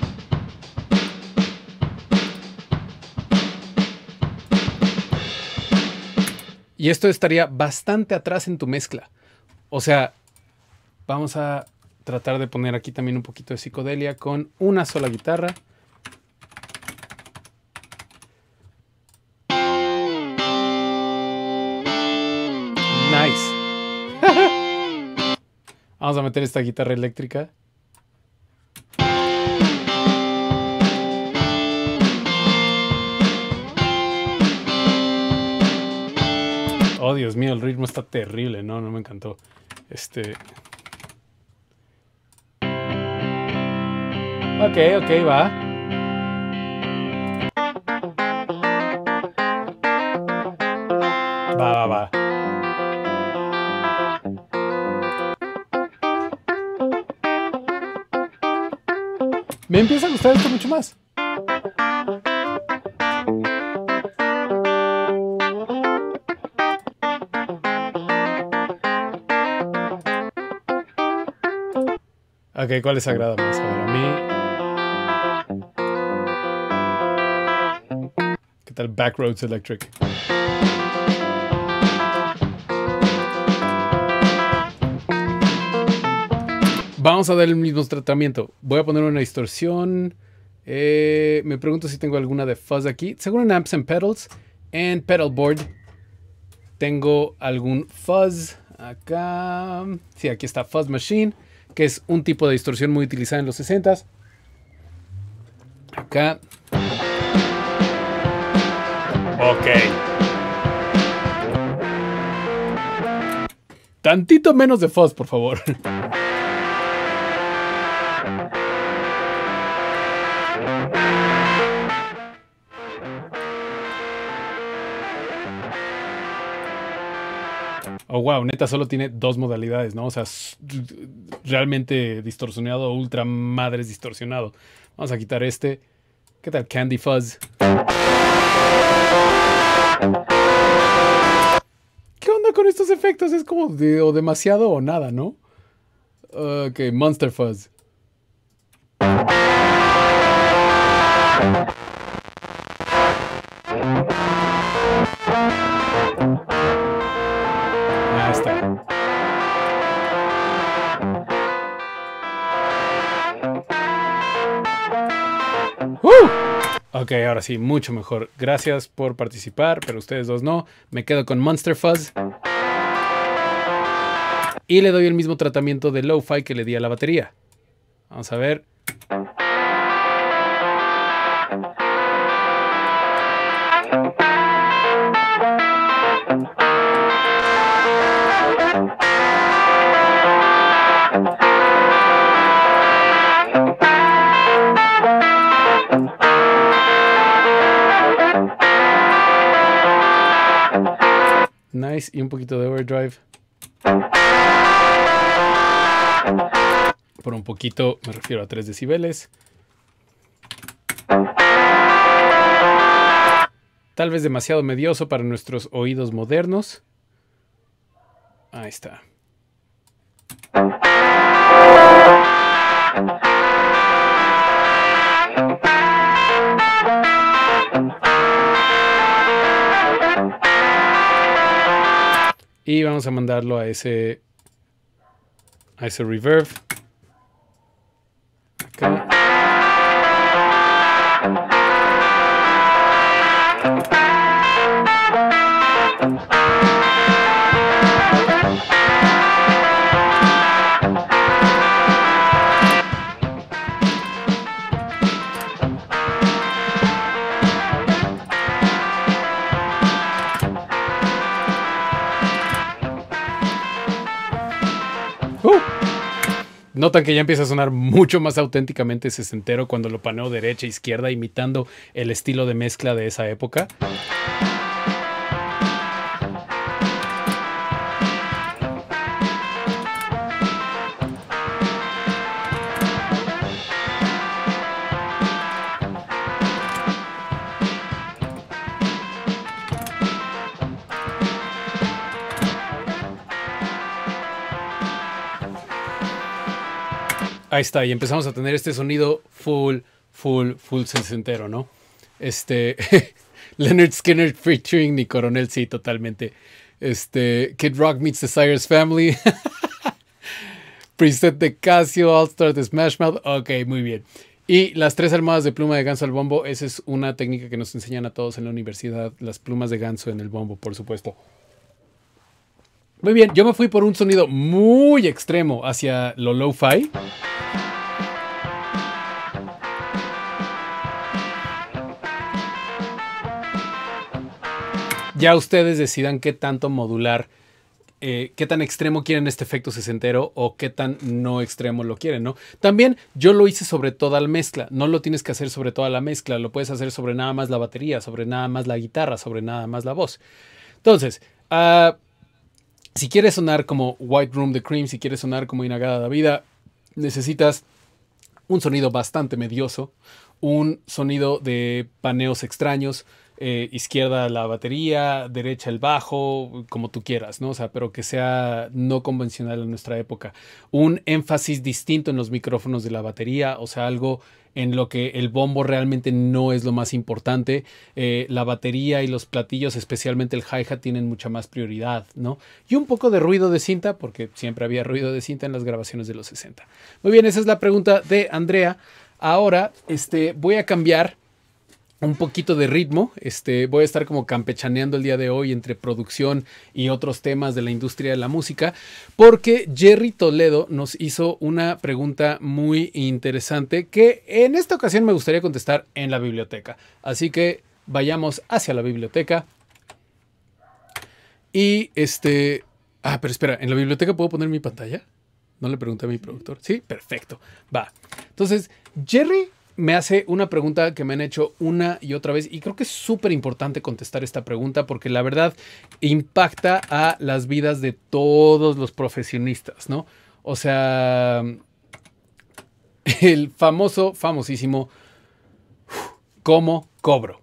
Y esto estaría bastante atrás en tu mezcla. O sea, vamos a tratar de poner aquí también un poquito de psicodelia con una sola guitarra. Nice. vamos a meter esta guitarra eléctrica. Dios mío, el ritmo está terrible. No, no me encantó. Este. Ok, ok, va. Va, va, va. Me empieza a gustar esto mucho más. Ok, ¿cuál es agrada más? Para mí. ¿Qué tal Backroads Electric? Vamos a dar el mismo tratamiento. Voy a poner una distorsión. Eh, me pregunto si tengo alguna de fuzz aquí. Según en Amps and Pedals, en Pedalboard Board, tengo algún fuzz acá. Sí, aquí está Fuzz Machine que es un tipo de distorsión muy utilizada en los 60s. Acá. Ok. Tantito menos de fuzz, por favor. oh, wow, neta solo tiene dos modalidades, ¿no? O sea, realmente distorsionado ultra madres distorsionado. Vamos a quitar este. ¿Qué tal Candy Fuzz? ¿Qué onda con estos efectos? Es como demasiado o nada, ¿no? Ok, Monster Fuzz. Ok, ahora sí, mucho mejor. Gracias por participar, pero ustedes dos no. Me quedo con Monster Fuzz. Y le doy el mismo tratamiento de low fi que le di a la batería. Vamos a ver. Nice y un poquito de overdrive. Por un poquito me refiero a 3 decibeles. Tal vez demasiado medioso para nuestros oídos modernos. Ahí está. Y vamos a mandarlo a ese, ese reverb. Notan que ya empieza a sonar mucho más auténticamente sesentero cuando lo paneo derecha e izquierda, imitando el estilo de mezcla de esa época. Ahí está, y empezamos a tener este sonido full, full, full sensentero, ¿no? Este, Leonard Skinner featuring mi coronel, sí, totalmente. Este, Kid Rock meets the Cyrus Family. Preset de Casio, All Star de Smash Mouth. Ok, muy bien. Y las tres armadas de pluma de ganso al bombo, esa es una técnica que nos enseñan a todos en la universidad, las plumas de ganso en el bombo, por supuesto. Muy bien, yo me fui por un sonido muy extremo hacia lo lo-fi. Ya ustedes decidan qué tanto modular, eh, qué tan extremo quieren este efecto sesentero o qué tan no extremo lo quieren, ¿no? También yo lo hice sobre toda la mezcla, no lo tienes que hacer sobre toda la mezcla, lo puedes hacer sobre nada más la batería, sobre nada más la guitarra, sobre nada más la voz. Entonces, a... Ah, si quieres sonar como White Room The Cream, si quieres sonar como Inagada de Vida, necesitas un sonido bastante medioso, un sonido de paneos extraños, eh, izquierda la batería, derecha el bajo, como tú quieras, ¿no? O sea, pero que sea no convencional en nuestra época. Un énfasis distinto en los micrófonos de la batería, o sea, algo en lo que el bombo realmente no es lo más importante. Eh, la batería y los platillos, especialmente el hi-hat, tienen mucha más prioridad, ¿no? Y un poco de ruido de cinta, porque siempre había ruido de cinta en las grabaciones de los 60. Muy bien, esa es la pregunta de Andrea. Ahora, este, voy a cambiar un poquito de ritmo. Este, voy a estar como campechaneando el día de hoy entre producción y otros temas de la industria de la música, porque Jerry Toledo nos hizo una pregunta muy interesante que en esta ocasión me gustaría contestar en la biblioteca. Así que vayamos hacia la biblioteca. Y este... Ah, pero espera, ¿en la biblioteca puedo poner mi pantalla? No le pregunté a mi productor. Sí, perfecto. Va. Entonces, Jerry me hace una pregunta que me han hecho una y otra vez y creo que es súper importante contestar esta pregunta porque la verdad impacta a las vidas de todos los profesionistas, ¿no? O sea, el famoso, famosísimo, ¿cómo cobro?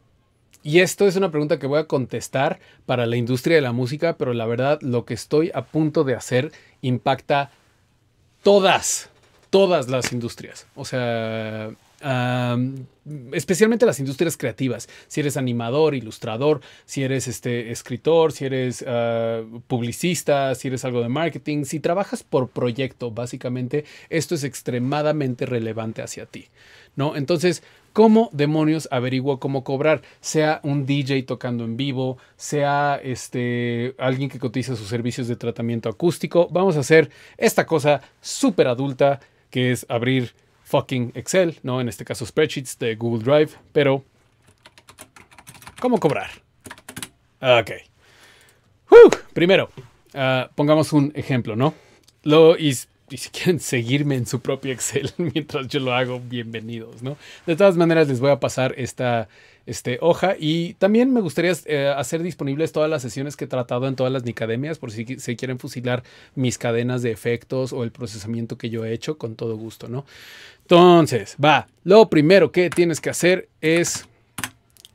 Y esto es una pregunta que voy a contestar para la industria de la música, pero la verdad lo que estoy a punto de hacer impacta todas, todas las industrias. O sea, especialmente las industrias creativas. Si eres animador, ilustrador, si eres este, escritor, si eres ah, publicista, si eres algo de marketing, si trabajas por proyecto, básicamente, esto es extremadamente relevante hacia ti. ¿no? Entonces, ¿cómo demonios averiguo cómo cobrar? Sea un DJ tocando en vivo, sea este, alguien que cotiza sus servicios de tratamiento acústico. Vamos a hacer esta cosa súper adulta que es abrir fucking Excel, ¿no? En este caso spreadsheets de Google Drive, pero ¿cómo cobrar? Ok. primero, ah, pongamos un ejemplo, ¿no? Lo, y, si quieren seguirme en su propio Excel mientras yo lo hago, bienvenidos, ¿no? De todas maneras, les voy a pasar esta, este, hoja. Y también me gustaría eh, hacer disponibles todas las sesiones que he tratado en todas las Nicademias, por si se quieren fusilar mis cadenas de efectos o el procesamiento que yo he hecho, con todo gusto, ¿no? Entonces, va, lo primero que tienes que hacer es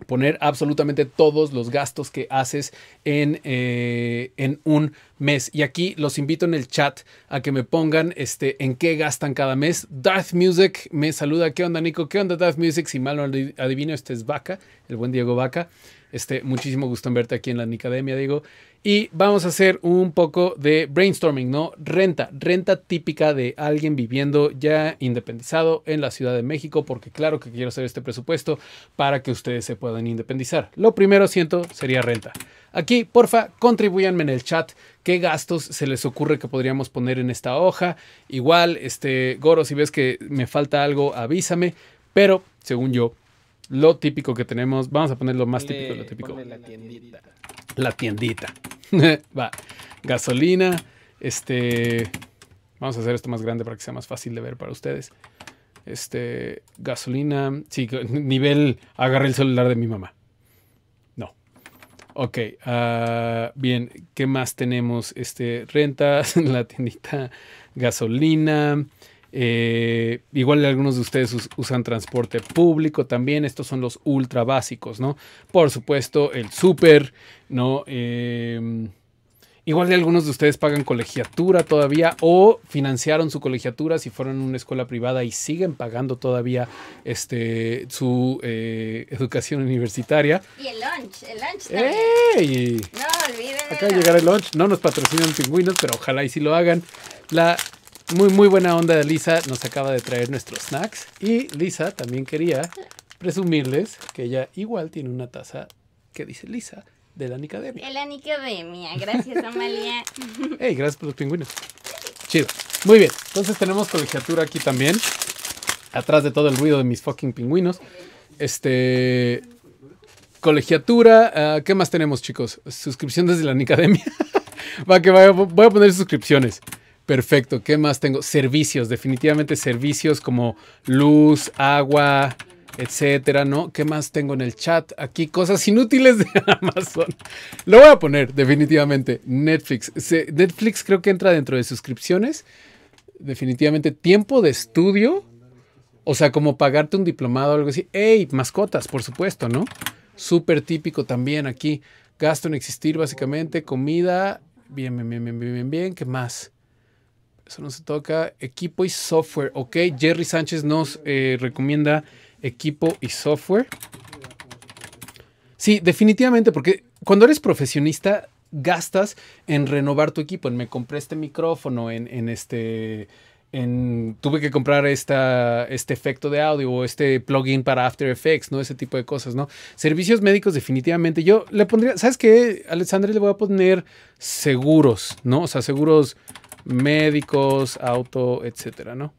poner absolutamente todos los gastos que haces eh, en, un mes. Y aquí los invito en el chat a que me pongan este, en qué gastan cada mes. Darth Music me saluda. ¿Qué onda, Nico? ¿Qué onda, Darth Music? Si mal no adivino, este es Vaca, el buen Diego Vaca. Este, muchísimo gusto en verte aquí en la Nicademia, digo. Y vamos a hacer un poco de brainstorming, ¿no? Renta, renta típica de alguien viviendo ya independizado en la Ciudad de México, porque claro que quiero hacer este presupuesto para que ustedes se puedan independizar. Lo primero, siento, sería renta. Aquí, porfa, contribuyanme en el chat qué gastos se les ocurre que podríamos poner en esta hoja. Igual, este, Goro, si ves que me falta algo, avísame, pero según yo, lo típico que tenemos. Vamos a poner lo más típico, lo típico. La tiendita. La tiendita. Va. Gasolina. Este. Vamos a hacer esto más grande para que sea más fácil de ver para ustedes. Este. Gasolina. Sí, nivel. Agarré el celular de mi mamá. No. Ok. Ah, bien. ¿Qué más tenemos? Este. Rentas. La tiendita. Gasolina. Eh, igual algunos de ustedes usan transporte público también. Estos son los ultra básicos, ¿no? Por supuesto, el súper, ¿no? Em, igual de algunos de ustedes pagan colegiatura todavía o financiaron su colegiatura si fueron a una escuela privada y siguen pagando todavía este, su eh, educación universitaria. Y el lunch, el lunch también. ¡Ey! No olviden. Acá llegar el lunch. No nos patrocinan pingüinos, pero ojalá y si lo hagan. La muy, muy buena onda de Lisa. Nos acaba de traer nuestros snacks. Y Lisa también quería presumirles que ella igual tiene una taza que dice Lisa de la Nicademia. De la Nicademia. Gracias, Amalia. hey, gracias por los pingüinos. Chido. Muy bien. Entonces tenemos colegiatura aquí también. Atrás de todo el ruido de mis fucking pingüinos. Este. Colegiatura. Ah, ¿Qué más tenemos, chicos? Suscripción desde la Nicademia. Va que voy a poner suscripciones. Perfecto, ¿qué más tengo? Servicios, definitivamente servicios como luz, agua, etcétera, ¿no? ¿Qué más tengo en el chat? Aquí cosas inútiles de Amazon. Lo voy a poner, definitivamente. Netflix. Netflix creo que entra dentro de suscripciones. Definitivamente. Tiempo de estudio. O sea, como pagarte un diplomado o algo así. ¡Ey! Mascotas, por supuesto, ¿no? Súper típico también aquí. Gasto en existir, básicamente. Comida. Bien, bien, bien, bien, bien, bien. ¿Qué más? Eso no se toca. Equipo y software. Ok, Jerry Sánchez nos eh, recomienda equipo y software. Sí, definitivamente, porque cuando eres profesionista gastas en renovar tu equipo, en me compré este micrófono, en, en este... En, tuve que comprar esta, este efecto de audio o este plugin para After Effects, ¿no? Ese tipo de cosas, ¿no? Servicios médicos definitivamente. Yo le pondría, ¿sabes qué? Alexandre le voy a poner seguros, ¿no? O sea, seguros médicos, auto, etcétera, ¿no?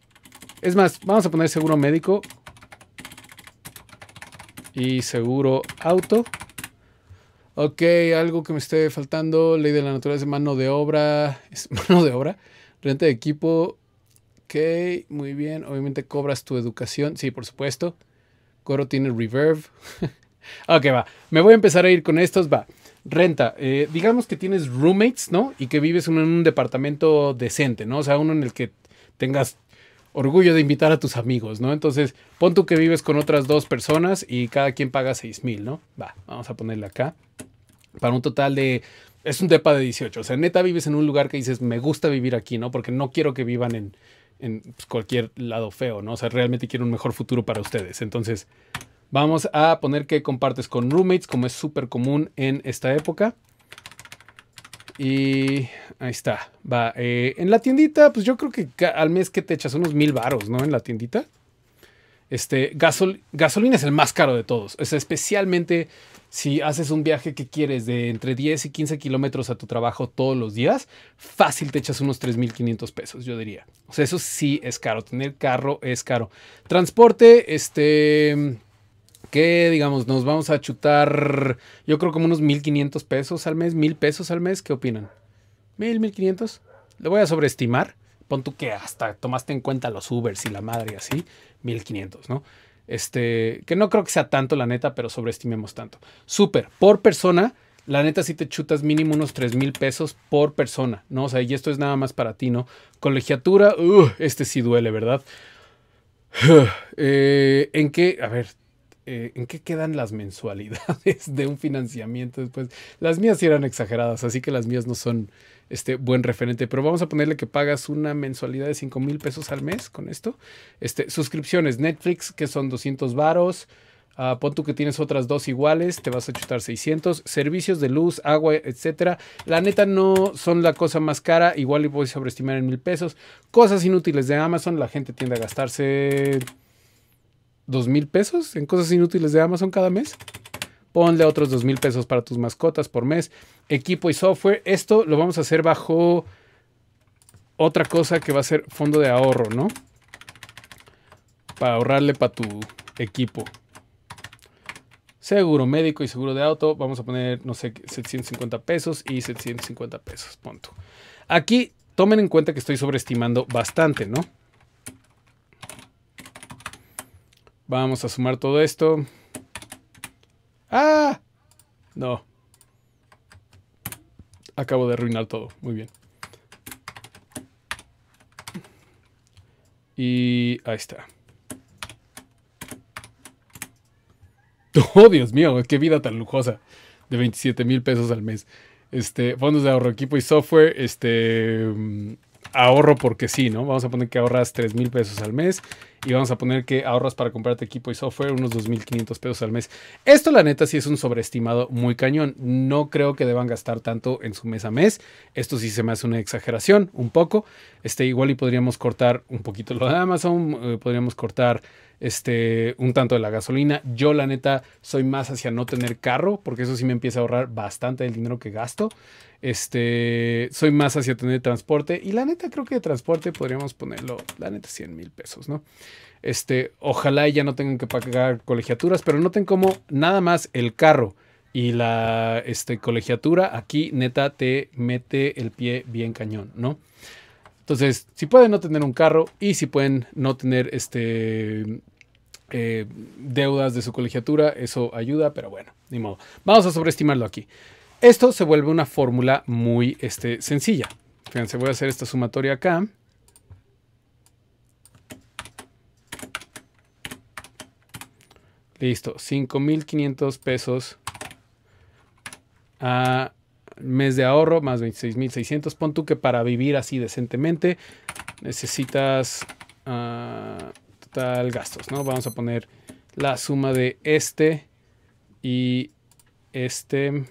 Es más, vamos a poner seguro médico y seguro auto. Ok, algo que me esté faltando, ley de la naturaleza, mano de obra, mano de obra, renta de equipo. Ok, muy bien, obviamente cobras tu educación, sí, por supuesto. Coro tiene reverb. ok, va, me voy a empezar a ir con estos, va. Renta, eh, digamos que tienes roommates, ¿no? Y que vives en un departamento decente, ¿no? O sea, uno en el que tengas orgullo de invitar a tus amigos, ¿no? Entonces, pon tú que vives con otras dos personas y cada quien paga 6 mil, ¿no? Va, vamos a ponerle acá. Para un total de es un depa de 18. O sea, neta vives en un lugar que dices, me gusta vivir aquí, ¿no? Porque no quiero que vivan en, pues, cualquier lado feo, ¿no? O sea, realmente quiero un mejor futuro para ustedes. Entonces, Vamos a poner que compartes con roommates, como es súper común en esta época. Y ahí está. Va. Eh, en la tiendita, pues yo creo que al mes que te echas unos mil baros, ¿no? En la tiendita. Este, gasolina es el más caro de todos. O sea, especialmente si haces un viaje que quieres de entre 10 y 15 kilómetros a tu trabajo todos los días, fácil te echas unos 3.500 pesos, yo diría. O sea, eso sí es caro. Tener carro es caro. Transporte, este que digamos nos vamos a chutar, yo creo como unos 1500 pesos al mes, mil pesos al mes, ¿qué opinan? mil 1500. Le voy a sobreestimar. Pon tú que hasta tomaste en cuenta los Ubers y la madre y así, 1500, ¿no? Este, que no creo que sea tanto la neta, pero sobreestimemos tanto. Súper, por persona, la neta si te chutas mínimo unos 3,000 mil pesos por persona, ¿no? O sea, y esto es nada más para ti, ¿no? Colegiatura, uh, este sí duele, ¿verdad? Eh, ¿En qué? A ver, eh, en qué quedan las mensualidades de un financiamiento después. Las mías sí eran exageradas, así que las mías no son este buen referente, pero vamos a ponerle que pagas una mensualidad de 5 mil pesos al mes con esto. Este, suscripciones Netflix, que son 200 varos. Ah, pon tú que tienes otras dos iguales, te vas a chutar 600. Servicios de luz, agua, etcétera. La neta no son la cosa más cara. Igual y voy a sobreestimar en mil pesos. Cosas inútiles de Amazon. La gente tiende a gastarse ¿2,000 mil pesos en cosas inútiles de Amazon cada mes. Ponle otros dos mil pesos para tus mascotas por mes, equipo y software. Esto lo vamos a hacer bajo otra cosa que va a ser fondo de ahorro, ¿no? Para ahorrarle para tu equipo. Seguro médico y seguro de auto. Vamos a poner, no sé, 750 pesos y 750 pesos. Punto. Aquí tomen en cuenta que estoy sobreestimando bastante, ¿no? Vamos a sumar todo esto. ¡Ah! No. Acabo de arruinar todo. Muy bien. Y ahí está. Oh, Dios mío, qué vida tan lujosa. De 27 mil pesos al mes. Este, fondos de ahorro, equipo y software. Este. Mm, ahorro porque sí, ¿no? Vamos a poner que ahorras 3 mil pesos al mes y vamos a poner que ahorras para comprarte equipo y software unos 2.500 pesos al mes. Esto la neta sí es un sobreestimado muy cañón. No creo que deban gastar tanto en su mes a mes. Esto sí se me hace una exageración, un poco. Este, igual y podríamos cortar un poquito lo de Amazon, eh, podríamos cortar este, un tanto de la gasolina. Yo la neta soy más hacia no tener carro porque eso sí me empieza a ahorrar bastante del dinero que gasto. Este, soy más hacia tener transporte. Y la neta, creo que de transporte podríamos ponerlo, la neta, 100 mil pesos, ¿no? Este, ojalá ya no tengan que pagar colegiaturas, pero noten como nada más el carro y la este, colegiatura aquí, neta, te mete el pie bien cañón, ¿no? Entonces, si pueden no tener un carro y si pueden no tener este, eh, deudas de su colegiatura, eso ayuda, pero bueno, ni modo. Vamos a sobreestimarlo aquí. Esto se vuelve una fórmula muy este, sencilla. Fíjense, voy a hacer esta sumatoria acá. Listo, 5.500 pesos a mes de ahorro, más 26.600. Pon tú que para vivir así decentemente necesitas ah, total gastos, ¿no? Vamos a poner la suma de este y este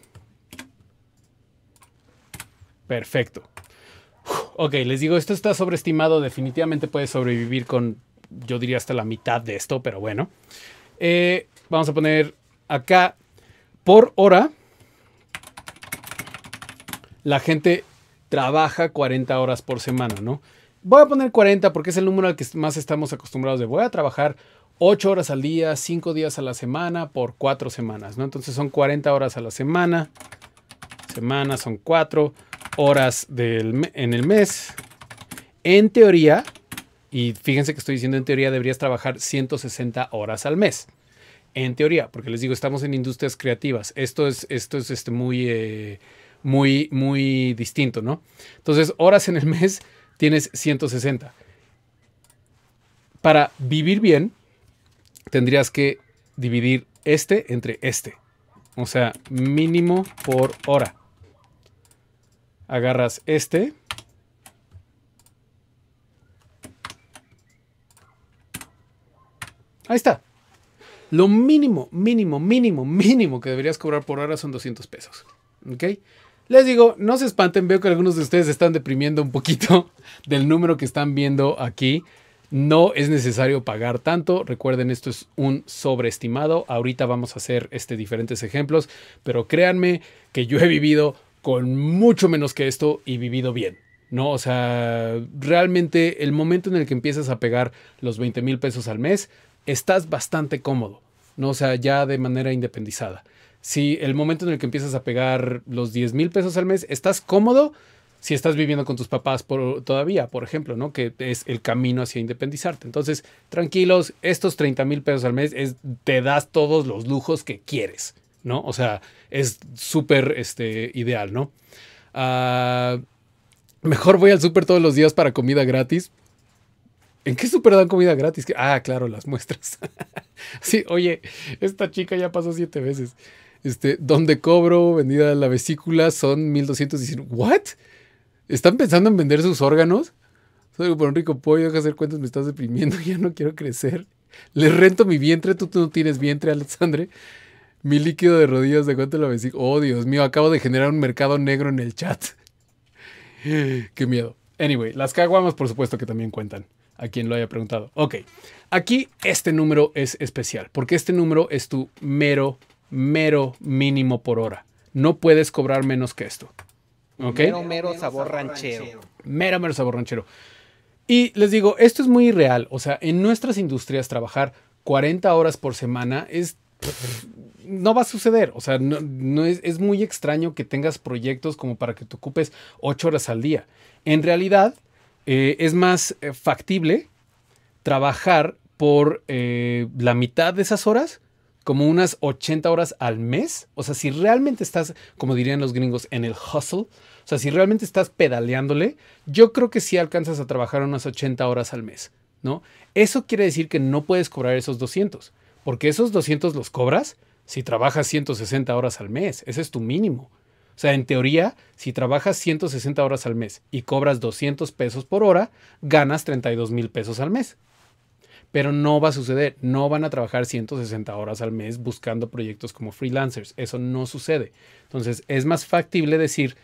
Perfecto. ok, les digo, esto está sobreestimado. Definitivamente puede sobrevivir con, yo diría, hasta la mitad de esto, pero bueno. Eh, vamos a poner acá por hora. La gente trabaja 40 horas por semana, ¿no? Voy a poner 40 porque es el número al que más estamos acostumbrados de voy a trabajar 8 horas al día, 5 días a la semana por 4 semanas, ¿no? Entonces son 40 horas a la semana. Semanas son 4, horas en el mes. En teoría, y fíjense que estoy diciendo en teoría, deberías trabajar 160 horas al mes. En teoría, porque les digo, estamos en industrias creativas. Esto es, esto es este, muy, eh, muy, muy distinto, ¿no? Entonces, horas en el mes tienes 160. Para vivir bien, tendrías que dividir este entre este. O sea, mínimo por hora agarras este. Ahí está. Lo mínimo, mínimo, mínimo, mínimo que deberías cobrar por hora son 200 pesos. ¿Ok? Les digo, no se espanten, veo que algunos de ustedes están deprimiendo un poquito del número que están viendo aquí. No es necesario pagar tanto. Recuerden, esto es un sobreestimado. Ahorita vamos a hacer este, diferentes ejemplos, pero créanme que yo he vivido con mucho menos que esto y vivido bien. ¿no? O sea, realmente el momento en el que empiezas a pegar los 20 mil pesos al mes, estás bastante cómodo, ¿no? O sea, ya de manera independizada. Si el momento en el que empiezas a pegar los 10 mil pesos al mes, estás cómodo si estás viviendo con tus papás por, todavía, por ejemplo, ¿no? Que es el camino hacia independizarte. Entonces, tranquilos, estos 30 mil pesos al mes es, te das todos los lujos que quieres. ¿no? O sea, es súper este, ideal, ¿no? Ah, mejor voy al súper todos los días para comida gratis. ¿En qué súper dan comida gratis? Ah, claro, las muestras. sí, oye, esta chica ya pasó siete veces. Este, donde cobro vendida la vesícula son 1219. ¿What? ¿Están pensando en vender sus órganos? Soy por un rico pollo, deja hacer cuentas, me estás deprimiendo, ya no quiero crecer. Les rento mi vientre, tú, tú no tienes vientre, Alexandre. Mi líquido de rodillas de cuánto la ves, Oh, Dios mío, acabo de generar un mercado negro en el chat. Qué miedo. Anyway, las caguamas por supuesto que también cuentan, a quien lo haya preguntado. Ok, aquí este número es especial, porque este número es tu mero, mero mínimo por hora. No puedes cobrar menos que esto. ¿Ok? Mero, mero sabor ranchero. Mero, mero sabor ranchero. Y les digo, esto es muy real. O sea, en nuestras industrias trabajar 40 horas por semana es no va a suceder. O sea, no, es, muy extraño que tengas proyectos como para que te ocupes ocho horas al día. En realidad, eh, es más eh, factible trabajar por eh, la mitad de esas horas, como unas 80 horas al mes. O sea, si realmente estás, como dirían los gringos, en el hustle, o sea, si realmente estás pedaleándole, yo creo que sí alcanzas a trabajar unas 80 horas al mes, ¿no? Eso quiere decir que no puedes cobrar esos 200 porque esos 200 los cobras si trabajas 160 horas al mes. Ese es tu mínimo. O sea, en teoría, si trabajas 160 horas al mes y cobras 200 pesos por hora, ganas 32 mil pesos al mes. Pero no va a suceder, no van a trabajar 160 horas al mes buscando proyectos como freelancers, eso no sucede. Entonces, es más factible decir,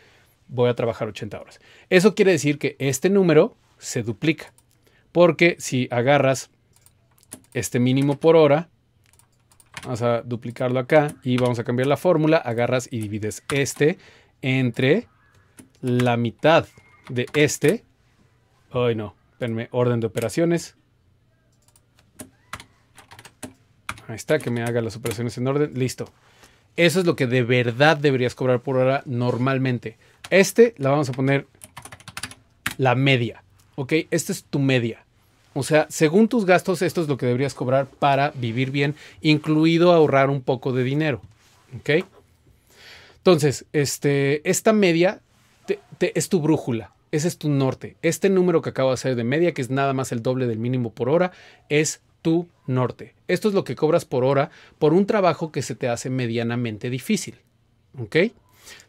voy a trabajar 80 horas. Eso quiere decir que este número se duplica, porque si agarras este mínimo por hora Vamos a duplicarlo acá y vamos a cambiar la fórmula. Agarras y divides este entre la mitad de este. Ay, no. Espérenme, orden de operaciones. Ahí está, que me haga las operaciones en orden. Listo. Eso es lo que de verdad deberías cobrar por hora normalmente. Este la vamos a poner la media. ¿Ok? Esta es tu media. O sea, según tus gastos, esto es lo que deberías cobrar para vivir bien, incluido ahorrar un poco de dinero. ¿Ok? Entonces, este, esta media es tu brújula, ese es tu norte. Este número que acabo de hacer de media, que es nada más el doble del mínimo por hora, es tu norte. Esto es lo que cobras por hora por un trabajo que se te hace medianamente difícil. ¿Ok?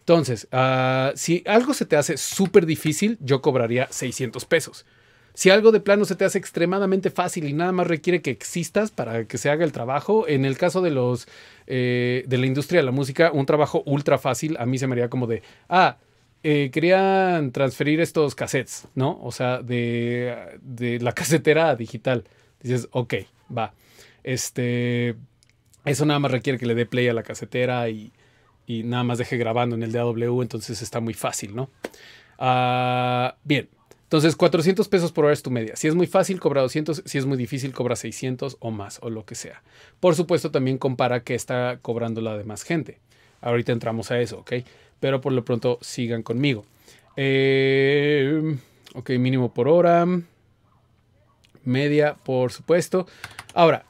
Entonces, ah, si algo se te hace súper difícil, yo cobraría 600 pesos. Si algo de plano se te hace extremadamente fácil y nada más requiere que existas para que se haga el trabajo, en el caso de los eh, de la industria de la música, un trabajo ultra fácil a mí se me haría como de, ah, eh, querían transferir estos cassettes, ¿no? O sea, de, la casetera a digital. Dices, ok, va. Este, eso nada más requiere que le dé play a la casetera y, nada más deje grabando en el DAW, entonces está muy fácil, ¿no? Ah, bien, entonces, 400 pesos por hora es tu media. Si es muy fácil, cobra 200. Si es muy difícil, cobra 600 o más o lo que sea. Por supuesto, también compara qué está cobrando la demás gente. Ahorita entramos a eso, ¿ok? Pero por lo pronto, sigan conmigo. Eh, ok, mínimo por hora. Media, por supuesto. Ahora,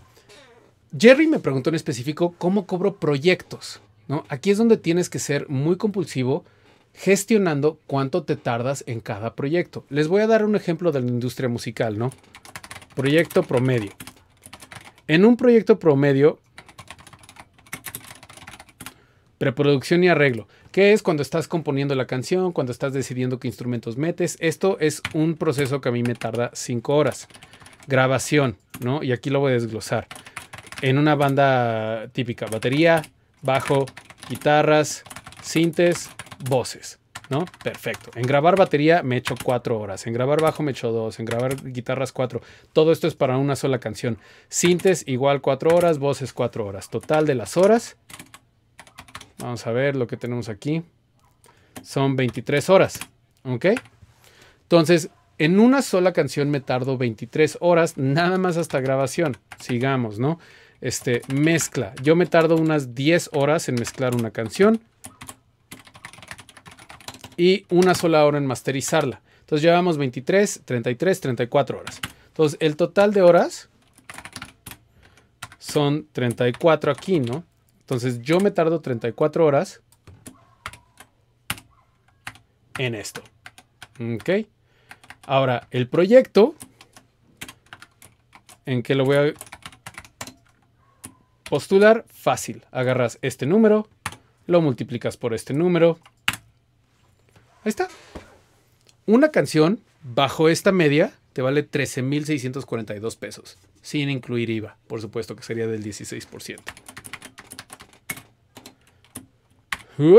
Jerry me preguntó en específico cómo cobro proyectos. ¿no? Aquí es donde tienes que ser muy compulsivo gestionando cuánto te tardas en cada proyecto. Les voy a dar un ejemplo de la industria musical, ¿no? Proyecto promedio. En un proyecto promedio, preproducción y arreglo, que es cuando estás componiendo la canción, cuando estás decidiendo qué instrumentos metes. Esto es un proceso que a mí me tarda 5 horas. Grabación, ¿no? Y aquí lo voy a desglosar. En una banda típica, batería, bajo, guitarras, sintes, voces, ¿no? Perfecto. En grabar batería me echo cuatro horas, en grabar bajo me echo dos, en grabar guitarras cuatro. Todo esto es para una sola canción. Sintes igual cuatro horas, voces cuatro horas. Total de las horas. Vamos a ver lo que tenemos aquí. Son 23 horas, ¿ok? Entonces, en una sola canción me tardo 23 horas, nada más hasta grabación. Sigamos, ¿no? Este, mezcla. Yo me tardo unas 10 horas en mezclar una canción y una sola hora en masterizarla. Entonces llevamos 23, 33, 34 horas. Entonces el total de horas son 34 aquí, ¿no? Entonces yo me tardo 34 horas en esto. ¿Ok? Ahora, el proyecto en que lo voy a postular, fácil. Agarras este número, lo multiplicas por este número, Ahí está. Una canción bajo esta media te vale 13.642 pesos, sin incluir IVA, por supuesto que sería del 16%. Uh.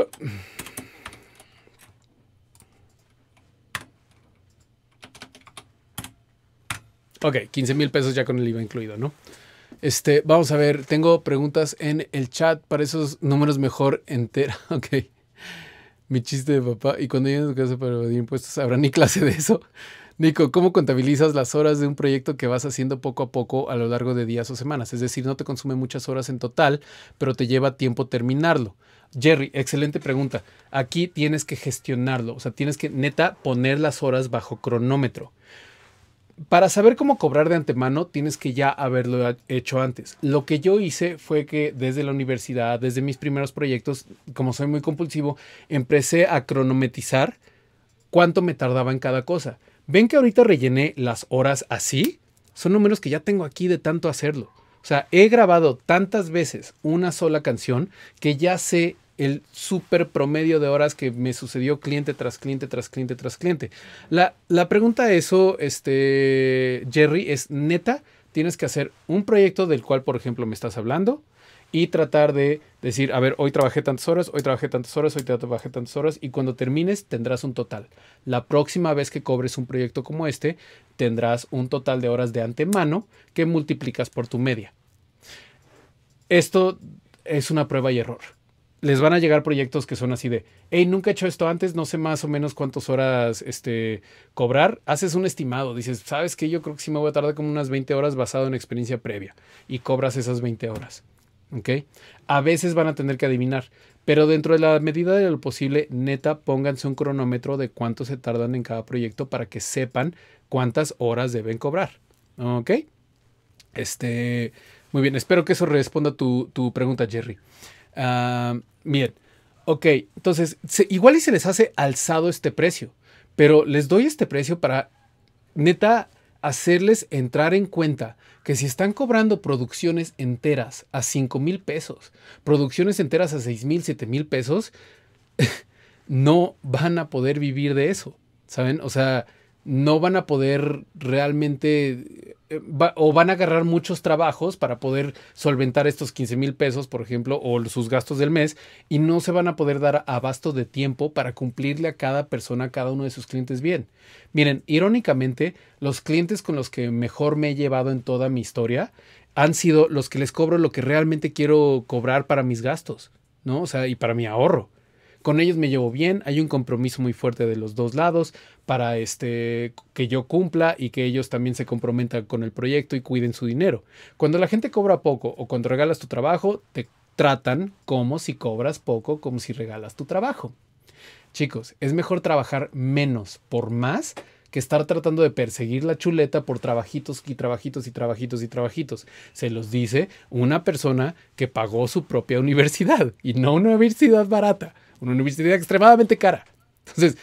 Ok, 15 mil pesos ya con el IVA incluido, ¿no? Este, vamos a ver, tengo preguntas en el chat, para esos números mejor entera. Ok mi chiste de papá. Y cuando lleguen a su casa para evadir impuestos, ¿habrá ni clase de eso? Nico, ¿cómo contabilizas las horas de un proyecto que vas haciendo poco a poco a lo largo de días o semanas? Es decir, no te consume muchas horas en total, pero te lleva tiempo terminarlo. Jerry, excelente pregunta. Aquí tienes que gestionarlo, o sea, tienes que neta poner las horas bajo cronómetro para saber cómo cobrar de antemano, tienes que ya haberlo hecho antes. Lo que yo hice fue que desde la universidad, desde mis primeros proyectos, como soy muy compulsivo, empecé a cronometizar cuánto me tardaba en cada cosa. ¿Ven que ahorita rellené las horas así? Son números que ya tengo aquí de tanto hacerlo. O sea, he grabado tantas veces una sola canción que ya sé el super promedio de horas que me sucedió cliente tras cliente tras cliente tras cliente. La, pregunta de eso, este, Jerry, es neta, tienes que hacer un proyecto del cual, por ejemplo, me estás hablando y tratar de decir, a ver, hoy trabajé tantas horas, hoy trabajé tantas horas, hoy trabajé tantas horas y cuando termines tendrás un total. La próxima vez que cobres un proyecto como este, tendrás un total de horas de antemano que multiplicas por tu media. Esto es una prueba y error les van a llegar proyectos que son así de, hey, nunca he hecho esto antes, no sé más o menos cuántas horas este, cobrar. Haces un estimado, dices, ¿sabes qué? Yo creo que sí me voy a tardar como unas 20 horas basado en experiencia previa y cobras esas 20 horas. ¿Ok? A veces van a tener que adivinar, pero dentro de la medida de lo posible, neta, pónganse un cronómetro de cuánto se tardan en cada proyecto para que sepan cuántas horas deben cobrar. ¿Ok? Este, muy bien, espero que eso responda tu, tu pregunta, Jerry. Miren, bien, ok, entonces igual y se les hace alzado este precio, pero les doy este precio para neta hacerles entrar en cuenta que si están cobrando producciones enteras a 5 mil pesos, producciones enteras a 6 mil, 7 mil pesos, no van a poder vivir de eso, ¿saben? O sea, no van a poder realmente eh, o van a agarrar muchos trabajos para poder solventar estos 15 mil pesos, por ejemplo, o sus gastos del mes, y no se van a poder dar abasto de tiempo para cumplirle a cada persona, a cada uno de sus clientes bien. Miren, irónicamente, los clientes con los que mejor me he llevado en toda mi historia han sido los que les cobro lo que realmente quiero cobrar para mis gastos, ¿no? O sea, y para mi ahorro con ellos me llevo bien, hay un compromiso muy fuerte de los dos lados para este, que yo cumpla y que ellos también se comprometan con el proyecto y cuiden su dinero. Cuando la gente cobra poco o cuando regalas tu trabajo, te tratan como si cobras poco, como si regalas tu trabajo. Chicos, es mejor trabajar menos por más que estar tratando de perseguir la chuleta por trabajitos y trabajitos y trabajitos y trabajitos. Se los dice una persona que pagó su propia universidad y no una universidad barata. Una universidad extremadamente cara. Entonces,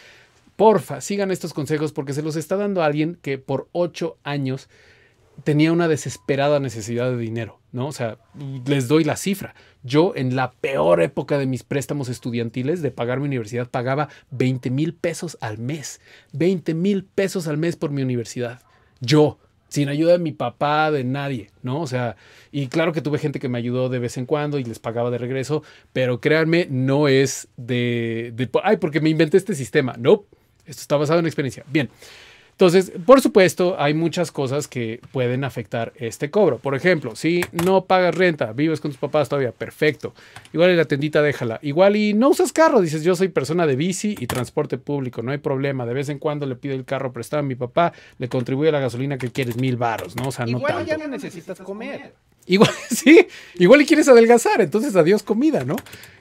porfa, sigan estos consejos porque se los está dando a alguien que por ocho años tenía una desesperada necesidad de dinero, ¿no? O sea, les doy la cifra. Yo en la peor época de mis préstamos estudiantiles de pagar mi universidad pagaba 20 mil pesos al mes. 20 mil pesos al mes por mi universidad. Yo, sin ayuda de mi papá, de nadie, ¿no? O sea, y claro que tuve gente que me ayudó de vez en cuando y les pagaba de regreso, pero créanme, no es de, ay, porque me inventé este sistema, no, nope. esto está basado en experiencia. Bien, entonces, por supuesto, hay muchas cosas que pueden afectar este cobro. Por ejemplo, si no pagas renta, vives con tus papás todavía, perfecto. Igual y la tendita déjala. Igual y no usas carro, dices yo soy persona de bici y transporte público, no hay problema. De vez en cuando le pido el carro prestado a mi papá, le contribuye la gasolina que quieres, mil barros. ¿no? O Igual ya no necesitas comer. Igual, sí, igual y quieres adelgazar, entonces adiós comida, ¿no?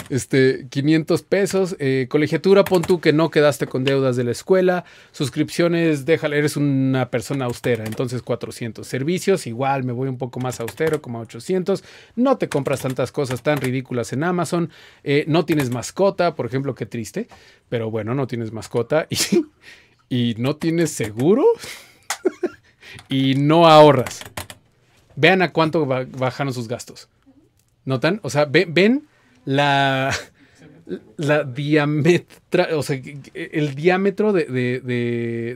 Este, 500 pesos, eh, colegiatura, pon tú que no quedaste con deudas de la escuela, suscripciones, déjale, eres una persona austera, entonces 400, servicios, igual me voy un poco más austero, como 800, no te compras tantas cosas tan ridículas en Amazon, eh, no tienes mascota, por ejemplo, qué triste, pero bueno, no tienes mascota y no tienes seguro y no ahorras. Vean a cuánto bajaron sus gastos. ¿Notan? O sea, ven la, la diametra, o sea, el diámetro de,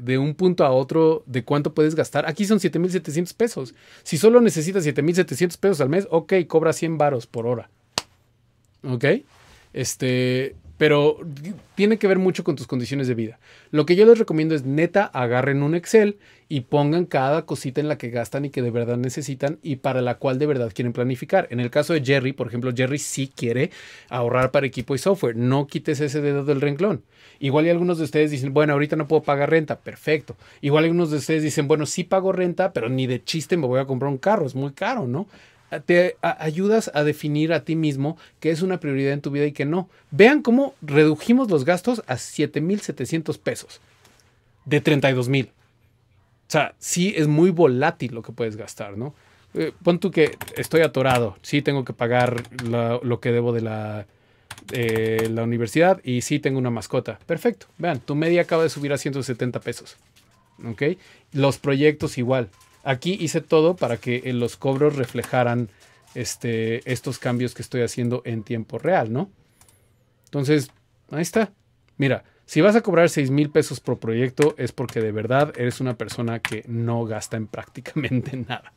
de, un punto a otro de cuánto puedes gastar. Aquí son 7,700 pesos. Si solo necesitas 7,700 pesos al mes, ok, cobra 100 varos por hora. ¿Ok? Este, pero tiene que ver mucho con tus condiciones de vida. Lo que yo les recomiendo es neta, agarren un Excel y pongan cada cosita en la que gastan y que de verdad necesitan y para la cual de verdad quieren planificar. En el caso de Jerry, por ejemplo, Jerry sí quiere ahorrar para equipo y software. No quites ese dedo del renglón. Igual y algunos de ustedes dicen, bueno, ahorita no puedo pagar renta. Perfecto. Igual algunos de ustedes dicen, bueno, sí pago renta, pero ni de chiste me voy a comprar un carro. Es muy caro, ¿no? te ayudas a definir a ti mismo que es una prioridad en tu vida y que no. Vean cómo redujimos los gastos a 7.700 pesos de 32.000. O sea, sí es muy volátil lo que puedes gastar, ¿no? Eh, pon tú que estoy atorado, sí tengo que pagar lo que debo de la, la universidad y sí tengo una mascota. Perfecto, vean, tu media acaba de subir a 170 pesos. ¿Ok? Los proyectos igual, Aquí hice todo para que eh, los cobros reflejaran este, estos cambios que estoy haciendo en tiempo real, ¿no? Entonces, ahí está. Mira, si vas a cobrar 6 mil pesos por proyecto es porque de verdad eres una persona que no gasta en prácticamente nada.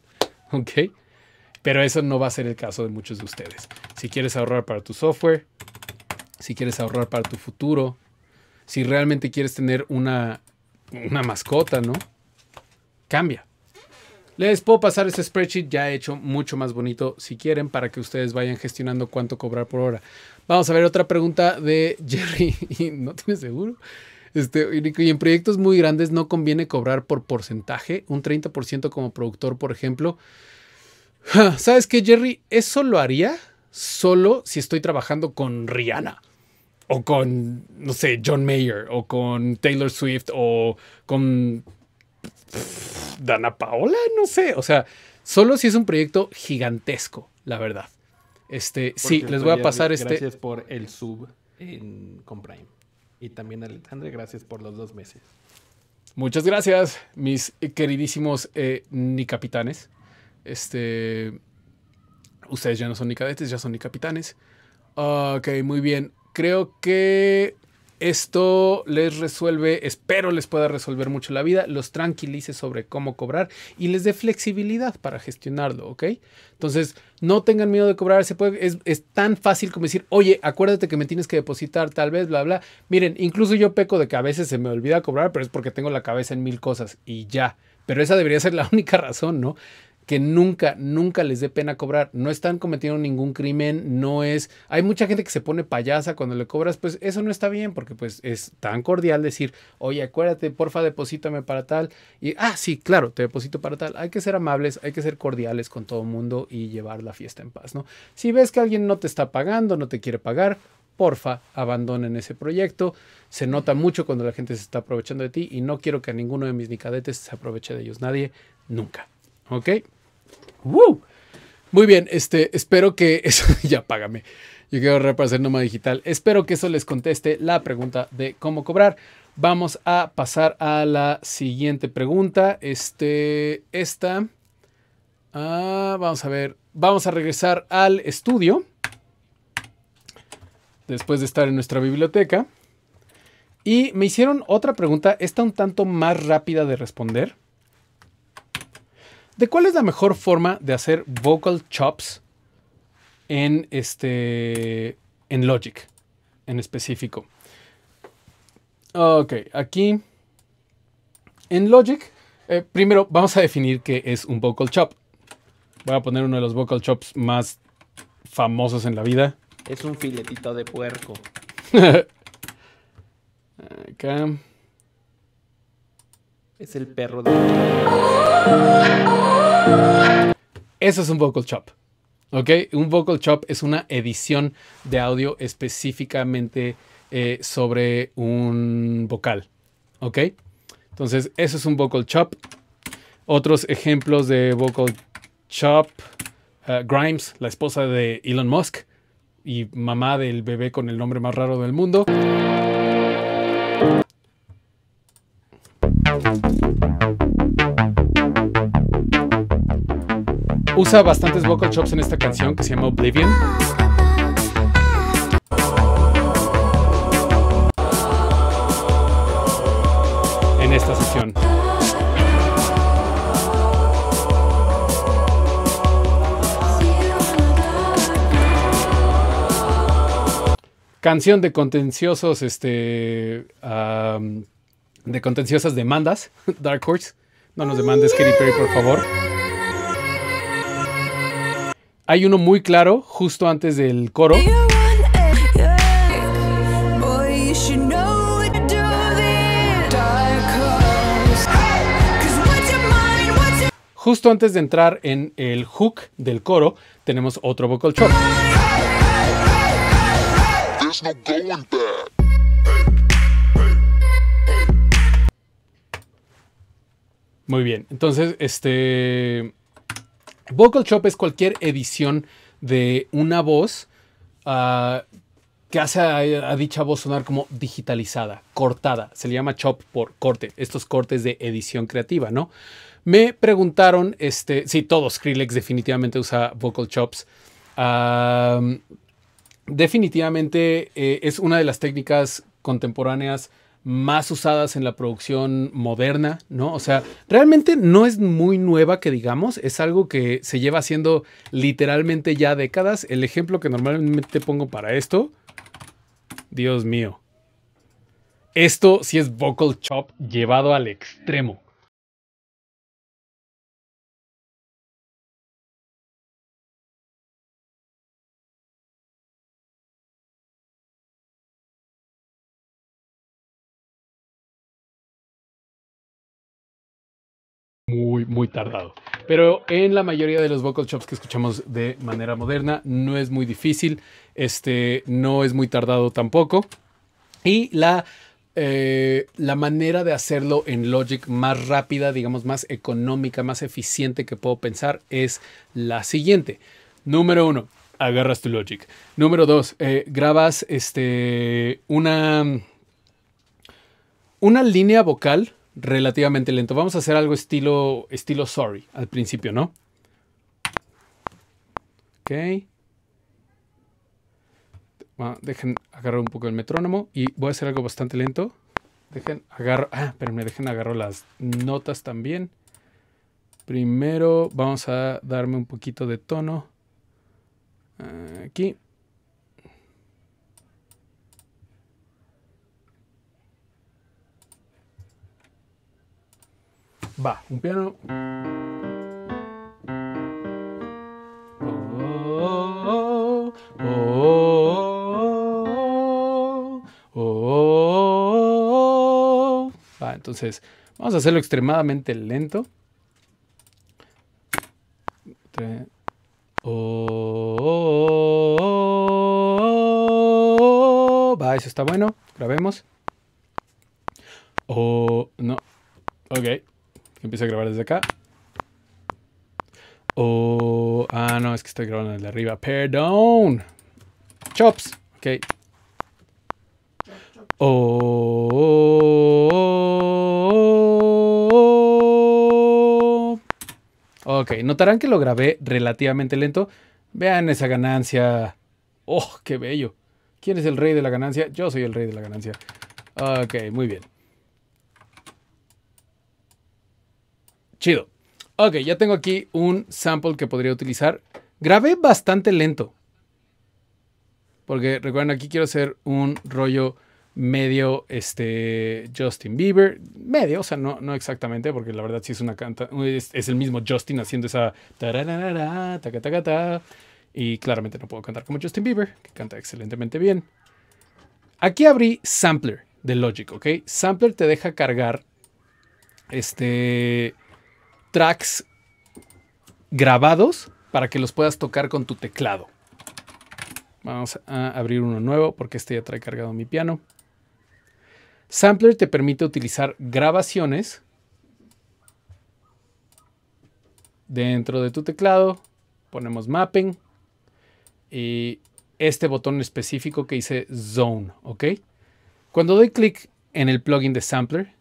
¿Ok? Pero eso no va a ser el caso de muchos de ustedes. Si quieres ahorrar para tu software, si quieres ahorrar para tu futuro, si realmente quieres tener una mascota, ¿no? Cambia. Les puedo pasar ese spreadsheet ya hecho mucho más bonito si quieren para que ustedes vayan gestionando cuánto cobrar por hora. Vamos a ver otra pregunta de Jerry. ¿No estoy seguro? Este, y en proyectos muy grandes no conviene cobrar por porcentaje, un 30% como productor, por ejemplo. Ah, ¿Sabes qué, Jerry? Eso lo haría solo si estoy trabajando con Rihanna o con, no sé, John Mayer o con Taylor Swift o con Dana Paola, no sé. O sea, solo si es un proyecto gigantesco, la verdad. Este, sí, les voy a pasar este. Gracias por el sub en, con Prime. Y también Alejandro gracias por los dos meses. Muchas gracias, mis queridísimos eh, ni capitanes. Este, ustedes ya no son ni cadetes, ya son ni capitanes. Ah, ok, muy bien. Creo que esto les resuelve, espero les pueda resolver mucho la vida, los tranquilice sobre cómo cobrar y les dé flexibilidad para gestionarlo, ¿ok? Entonces, no tengan miedo de cobrar, se puede, es, es, tan fácil como decir, oye, acuérdate que me tienes que depositar tal vez, bla, bla. Miren, incluso yo peco de que a veces se me olvida cobrar, pero es porque tengo la cabeza en mil cosas y ya. Pero esa debería ser la única razón, ¿no? que nunca, nunca les dé pena cobrar. No están cometiendo ningún crimen, no es... Hay mucha gente que se pone payasa cuando le cobras, pues eso no está bien porque pues es tan cordial decir, oye, acuérdate, porfa, deposítame para tal. Y, ah, sí, claro, te deposito para tal. Hay que ser amables, hay que ser cordiales con todo el mundo y llevar la fiesta en paz, ¿no? Si ves que alguien no te está pagando, no te quiere pagar, porfa, abandonen ese proyecto. Se nota mucho cuando la gente se está aprovechando de ti y no quiero que a ninguno de mis nicadetes se aproveche de ellos. Nadie, nunca. ¿Ok? Muy bien, este, espero que eso, ya págame. Yo quiero ahorrar para digital. Espero que eso les conteste la pregunta de cómo cobrar. Vamos a pasar a la siguiente pregunta. Este, esta. Ah, vamos a ver. Vamos a regresar al estudio. Después de estar en nuestra biblioteca. Y me hicieron otra pregunta. Esta un tanto más rápida de responder. ¿De cuál es la mejor forma de hacer vocal chops en este en Logic en específico? Ok, aquí en Logic, eh, primero vamos a definir qué es un vocal chop. Voy a poner uno de los vocal chops más famosos en la vida. Es un filetito de puerco. Acá es el perro de... Eso es un vocal chop. ¿Ok? Un vocal chop es una edición de audio específicamente eh, sobre un vocal. ¿Ok? Entonces, eso es un vocal chop. Otros ejemplos de vocal chop. Eh, Grimes, la esposa de Elon Musk y mamá del bebé con el nombre más raro del mundo. Usa bastantes vocal chops en esta canción que se llama Oblivion. En esta sesión. Canción de contenciosos, este de contenciosas demandas, Dark Horse. No nos demandes, Katy Perry, por favor. Hay uno muy claro, justo antes del coro. Justo antes de entrar en el hook del coro, tenemos otro vocal chop. Muy bien, entonces, este... Vocal Chop es cualquier edición de una voz ah, que hace a, dicha voz sonar como digitalizada, cortada. Se le llama chop por corte, estos cortes de edición creativa, ¿no? Me preguntaron, este, sí, todos Skrillex definitivamente usa vocal chops. definitivamente eh, es una de las técnicas contemporáneas más usadas en la producción moderna, ¿no? O sea, realmente no es muy nueva que digamos, es algo que se lleva haciendo literalmente ya décadas. El ejemplo que normalmente pongo para esto, Dios mío. Esto sí es vocal chop llevado al extremo. muy, muy tardado. Pero en la mayoría de los vocal chops que escuchamos de manera moderna no es muy difícil, este, no es muy tardado tampoco. Y la, eh, la manera de hacerlo en Logic más rápida, digamos, más económica, más eficiente que puedo pensar es la siguiente. Número uno, agarras tu Logic. Número dos, eh, grabas este, una, una línea vocal relativamente lento. Vamos a hacer algo estilo, estilo sorry al principio, ¿no? Ok. dejen agarrar un poco el metrónomo y voy a hacer algo bastante lento. Dejen agarro, ah, me dejen agarro las notas también. Primero vamos a darme un poquito de tono aquí. Va, un piano. Va, entonces vamos a hacerlo extremadamente lento. Va, eso está bueno. Grabemos. Oh, no. Ok. Empiezo a grabar desde acá. Oh, ah, no, es que estoy grabando desde arriba. Perdón. Chops. Ok. Oh, ok, notarán que lo grabé relativamente lento. Vean esa ganancia. ¡Oh, qué bello! ¿Quién es el rey de la ganancia? Yo soy el rey de la ganancia. Ok, muy bien. Chido. Ok, ya tengo aquí un sample que podría utilizar. Grabé bastante lento. Porque recuerden, aquí quiero hacer un rollo medio este, Justin Bieber. Medio, o sea, no, no exactamente, porque la verdad sí es una canta. Es, el mismo Justin haciendo esa. y claramente no puedo cantar como Justin Bieber, que canta excelentemente bien. Aquí abrí Sampler de Logic, ¿ok? Sampler te deja cargar este tracks grabados para que los puedas tocar con tu teclado. Vamos a abrir uno nuevo porque este ya trae cargado mi piano. Sampler te permite utilizar grabaciones dentro de tu teclado. Ponemos mapping y este botón específico que dice zone, ¿ok? Cuando doy clic en el plugin de Sampler,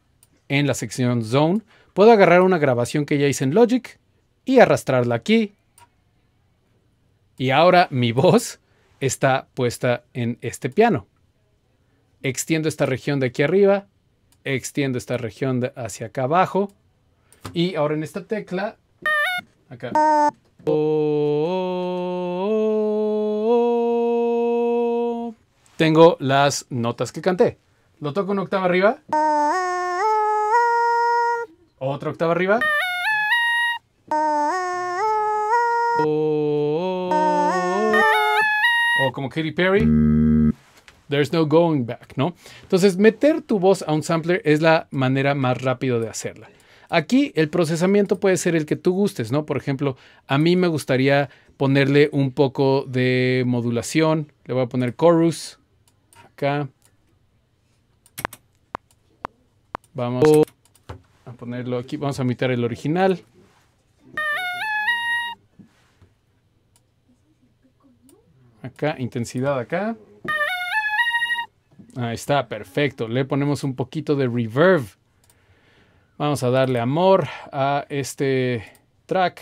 en la sección zone, Puedo agarrar una grabación que ya hice en Logic y arrastrarla aquí. Y ahora mi voz está puesta en este piano. Extiendo esta región de aquí arriba, extiendo esta región hacia acá abajo. Y ahora en esta tecla, acá. Oh, oh, oh, Tengo las notas que canté. Lo toco una octava arriba. Otra octava arriba. O, como Katy Perry. There's no going back, ¿no? Entonces, meter tu voz a un sampler es la manera más rápida de hacerla. Aquí el procesamiento puede ser el que tú gustes, ¿no? Por ejemplo, a mí me gustaría ponerle un poco de modulación. Le voy a poner chorus. Acá. Vamos ponerlo aquí. Vamos a imitar el original. Acá, intensidad acá. Ahí está, perfecto. Le ponemos un poquito de reverb. Vamos a darle amor a este track.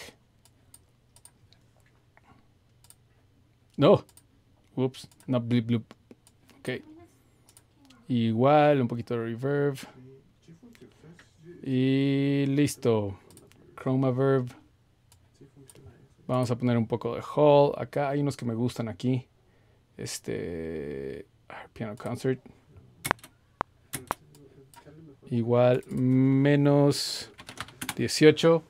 No. Ups, no blip bloop. Ok. Igual, un poquito de reverb. Y listo. Verb. Vamos a poner un poco de Hall. Acá hay unos que me gustan aquí. Este. Piano Concert. Igual menos 18.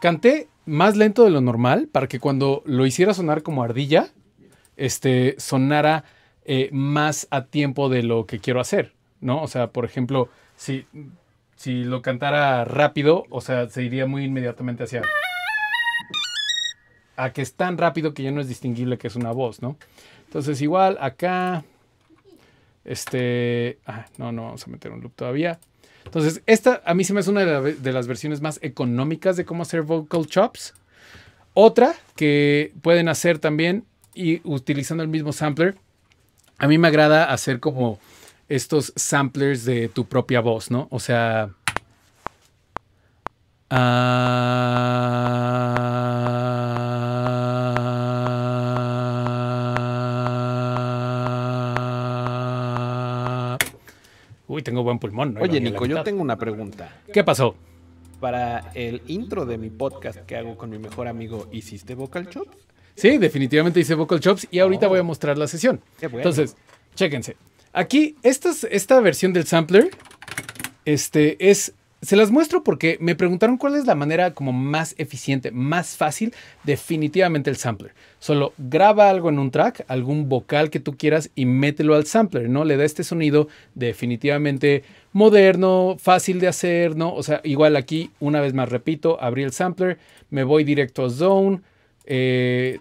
Canté más lento de lo normal para que cuando lo hiciera sonar como ardilla, este, sonara eh, más a tiempo de lo que quiero hacer, ¿no? O sea, por ejemplo, si, si lo cantara rápido, o sea, se iría muy inmediatamente hacia... A que es tan rápido que ya no es distinguible que es una voz, ¿no? Entonces igual acá... Este... Ah, no, no vamos a meter un loop todavía. Entonces, esta a mí se me hace una de, las versiones más económicas de cómo hacer vocal chops. Otra que pueden hacer también y utilizando el mismo sampler, a mí me agrada hacer como estos samplers de tu propia voz, ¿no? O sea... Ah, uy, tengo buen pulmón. No Oye, Nico, yo tengo una pregunta. ¿Qué pasó? Para el intro de mi podcast que hago con mi mejor amigo, ¿hiciste vocal chops? Sí, definitivamente hice vocal chops y ahorita voy a oh. mostrar la sesión. Entonces, chéquense. Aquí, esta, esta versión del sampler, este, es se las muestro porque me preguntaron cuál es la manera como más eficiente, más fácil, definitivamente el sampler. Solo graba algo en un track, algún vocal que tú quieras y mételo al sampler, ¿no? Le da este sonido definitivamente moderno, fácil de hacer, ¿no? O sea, igual aquí, una vez más repito, abrí el sampler, me voy directo a Zone, eh,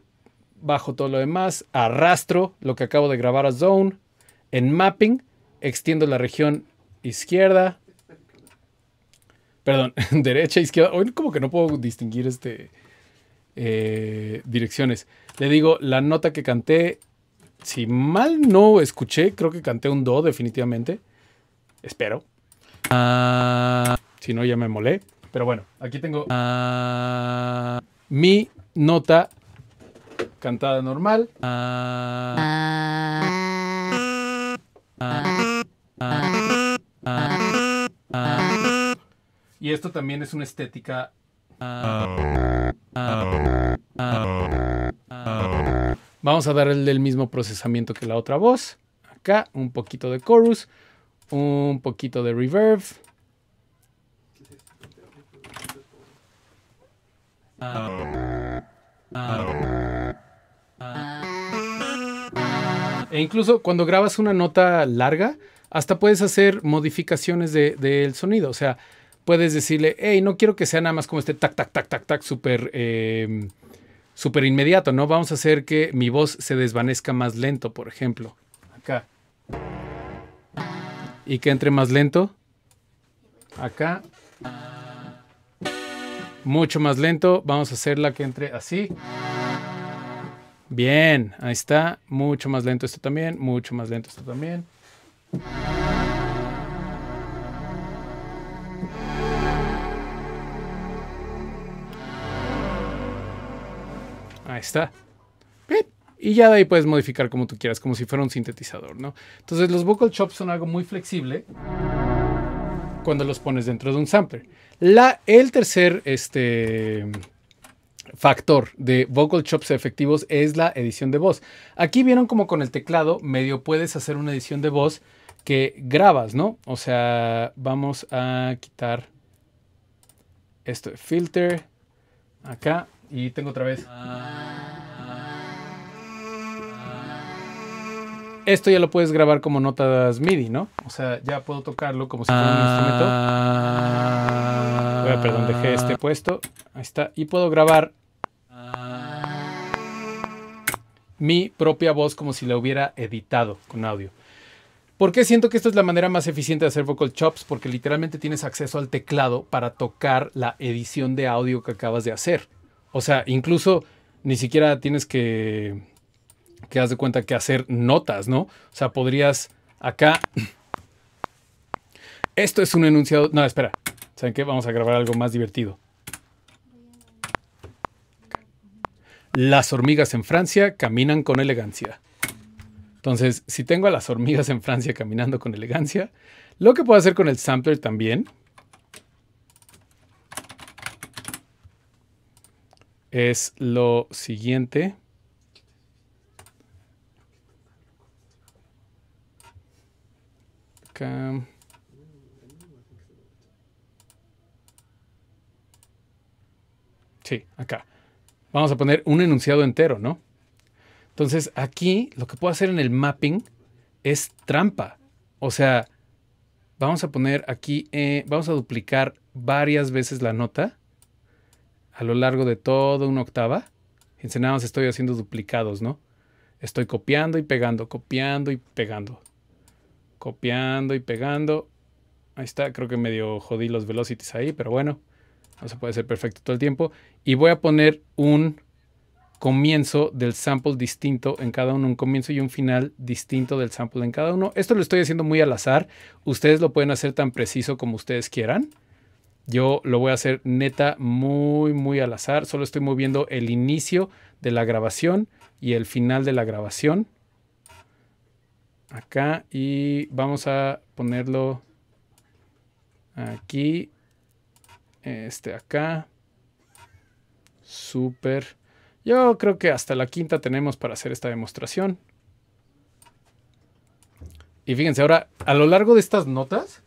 bajo todo lo demás, arrastro lo que acabo de grabar a Zone, en Mapping, extiendo la región izquierda, perdón, derecha, izquierda, hoy como que no puedo distinguir este, eh, direcciones. Le digo, la nota que canté, si mal no escuché, creo que canté un Do definitivamente, espero. Ah, si no, ya me molé. Pero bueno, aquí tengo ah, mi nota cantada normal. Ah. Y esto también es una estética. Vamos a darle el mismo procesamiento que la otra voz. Acá un poquito de chorus, un poquito de reverb. Ah. E incluso cuando grabas una nota larga, hasta puedes hacer modificaciones del sonido. O sea, puedes decirle, hey, no quiero que sea nada más como este tac, tac, tac, tac, tac, súper em, super inmediato, ¿no? Vamos a hacer que mi voz se desvanezca más lento, por ejemplo. Acá. Y que entre más lento. Acá mucho más lento. Vamos a hacerla que entre así. Bien, ahí está. Mucho más lento esto también, mucho más lento esto también. Ahí está. Y ya de ahí puedes modificar como tú quieras, como si fuera un sintetizador, ¿no? Entonces los vocal chops son algo muy flexible cuando los pones dentro de un sampler. La, el tercer este, factor de vocal chops efectivos es la edición de voz. Aquí vieron como con el teclado medio puedes hacer una edición de voz que grabas, ¿no? O sea, vamos a quitar esto de filter acá y tengo otra vez. Ah. esto ya lo puedes grabar como notas MIDI, ¿no? O sea, ya puedo tocarlo como si fuera un instrumento. Ah, perdón, dejé este puesto. Ahí está. Y puedo grabar mi propia voz como si la hubiera editado con audio. ¿Por qué siento que esta es la manera más eficiente de hacer vocal chops? Porque literalmente tienes acceso al teclado para tocar la edición de audio que acabas de hacer. O sea, incluso ni siquiera tienes que que haz de cuenta que hacer notas, ¿no? O sea, podrías acá... Esto es un enunciado... No, espera. ¿Saben qué? Vamos a grabar algo más divertido. Las hormigas en Francia caminan con elegancia. Entonces, si tengo a las hormigas en Francia caminando con elegancia, lo que puedo hacer con el sampler también es lo siguiente. Acá. Sí, acá. Vamos a poner un enunciado entero, ¿no? Entonces aquí lo que puedo hacer en el mapping es trampa. O sea, vamos a poner aquí, eh, vamos a duplicar varias veces la nota a lo largo de toda una octava. Fíjense, más estoy haciendo duplicados, ¿no? Estoy copiando y pegando, copiando y pegando copiando y pegando. Ahí está, creo que medio jodí los velocities ahí, pero bueno, no se puede ser perfecto todo el tiempo. Y voy a poner un comienzo del sample distinto en cada uno, un comienzo y un final distinto del sample en cada uno. Esto lo estoy haciendo muy al azar. Ustedes lo pueden hacer tan preciso como ustedes quieran. Yo lo voy a hacer neta muy, muy al azar. Solo estoy moviendo el inicio de la grabación y el final de la grabación acá y vamos a ponerlo aquí, este acá, super Yo creo que hasta la quinta tenemos para hacer esta demostración. Y fíjense, ahora a lo largo de estas notas,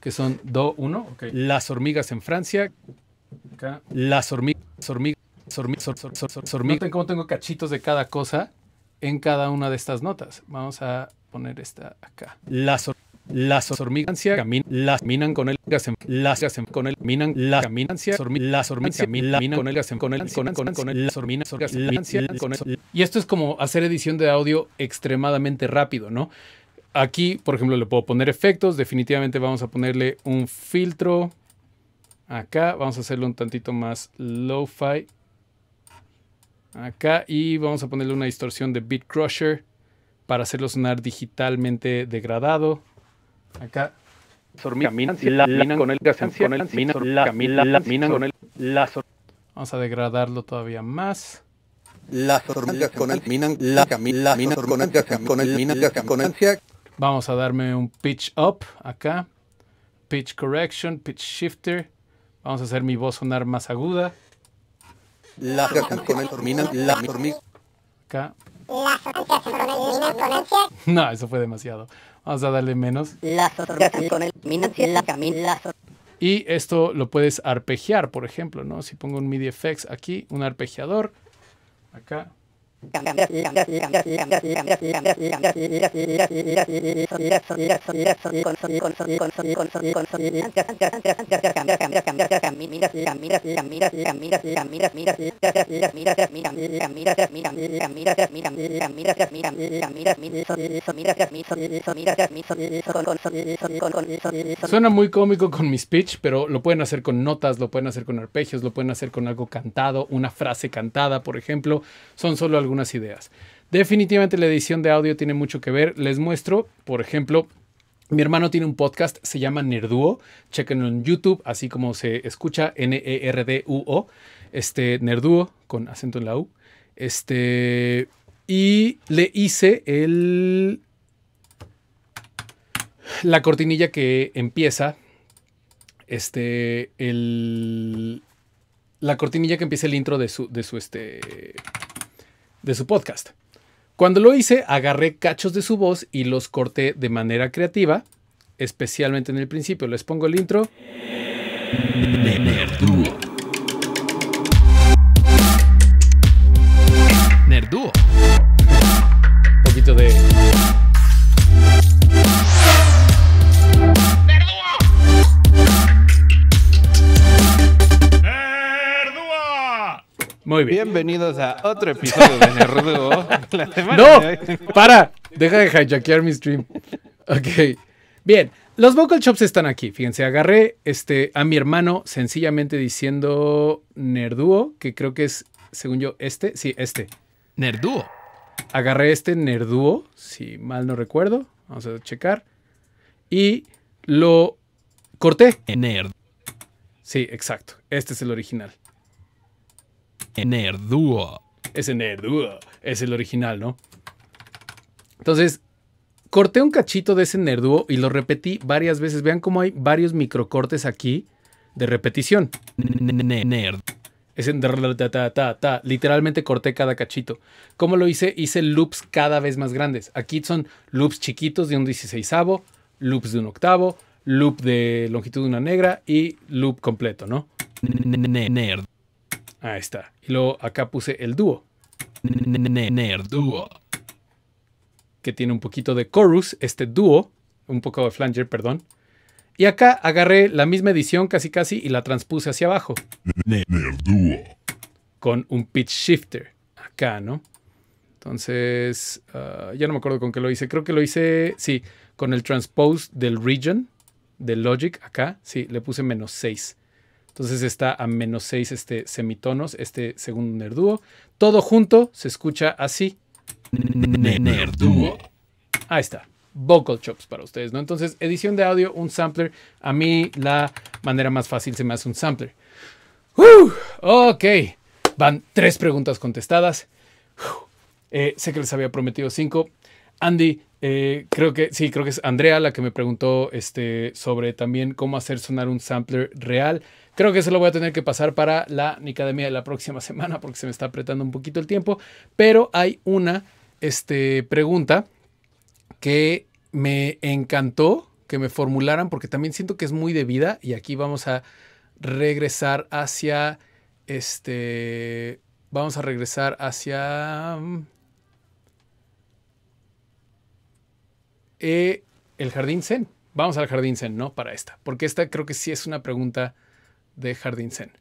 que son do 1, las hormigas en Francia, las hormigas, hormigas, hormigas, hormigas, hormigas. Noten cómo tengo cachitos de cada cosa en cada una de estas notas. Vamos a poner esta acá. Las, las caminan, las minan con el las con el minan, la con el con con Y esto es como hacer edición de audio extremadamente rápido, ¿no? Aquí, por ejemplo, le puedo poner efectos. Definitivamente vamos a ponerle un filtro. Acá vamos a hacerlo un tantito más lo fi Acá y vamos a ponerle una distorsión de Beat Crusher para hacerlo sonar digitalmente degradado. Acá. Vamos a degradarlo todavía más. la Vamos a darme un pitch up acá. Pitch correction, pitch shifter. Vamos a hacer mi voz sonar más aguda. Acá. Las con el No, eso fue demasiado. Vamos a darle menos. la Y esto lo puedes arpegiar, por ejemplo, ¿no? Si pongo un MIDI effects aquí, un arpegiador, acá. Suena muy cómico con mi speech, pero lo pueden hacer con notas, lo pueden hacer con arpegios, lo pueden hacer con algo cantado, una frase cantada, por ejemplo. Son solo algunos unas ideas. Definitivamente la edición de audio tiene mucho que ver. Les muestro, por ejemplo, mi hermano tiene un podcast, se llama Nerduo. Chequenlo en YouTube, así como se escucha, N-E-R-D-U-O. Este, Nerduo, con acento en la U. Este, y le hice el. La cortinilla que empieza. Este, el. La cortinilla que empieza el intro de su, de su, este, de su podcast. Cuando lo hice, agarré cachos de su voz y los corté de manera creativa, especialmente en el principio. Les pongo el intro. Muy bien. Bienvenidos a otro episodio de Nerduo. no, para, deja de hijackear mi stream. Ok. Bien, los vocal chops están aquí. Fíjense, agarré este, a mi hermano sencillamente diciendo Nerduo, que creo que es, según yo, este. Sí, este. Nerduo. Agarré este Nerduo, si mal no recuerdo. Vamos a checar. Y lo corté. Nerd. Sí, exacto. Este es el original. Nerdúo. Ese Nerdúo es el original, ¿no? Entonces, corté un cachito de ese Nerdúo y lo repetí varias veces. Vean cómo hay varios microcortes aquí de repetición. Nerd. Es Literalmente corté cada cachito. ¿Cómo lo hice? Hice loops cada vez más grandes. Aquí son loops chiquitos de un 16 loops de un octavo, loop de longitud de una negra y loop completo, ¿no? Nerd. Ahí está. Y luego acá puse el dúo. Nerduo, Que tiene un poquito de chorus, este dúo. Un poco de flanger, perdón. Y acá agarré la misma edición casi casi y la transpuse hacia abajo. Nerduo, Con un pitch shifter. Acá, ¿no? Entonces, ya no me acuerdo con qué lo hice. Creo que lo hice, sí, con el transpose del region, del logic acá. Sí, le puse menos 6. Entonces está a menos 6 este semitonos, este segundo nerdúo. Todo junto se escucha así. Nerdúo. Ahí está. Vocal chops para ustedes, ¿no? Entonces, edición de audio, un sampler. A mí la manera más fácil se me hace un sampler. Uh, ok. Van tres preguntas contestadas. Eh, sé que les había prometido cinco. Andy, eh, creo que sí, creo que es Andrea la que me preguntó este, sobre también cómo hacer sonar un sampler real. Creo que eso lo voy a tener que pasar para la Nicademia de la próxima semana porque se me está apretando un poquito el tiempo. Pero hay una este, pregunta que me encantó que me formularan porque también siento que es muy debida. y aquí vamos a regresar hacia este vamos a regresar hacia mm, Eh, el jardín zen. Vamos al jardín zen, ¿no? Para esta, porque esta creo que sí es una pregunta de jardín zen.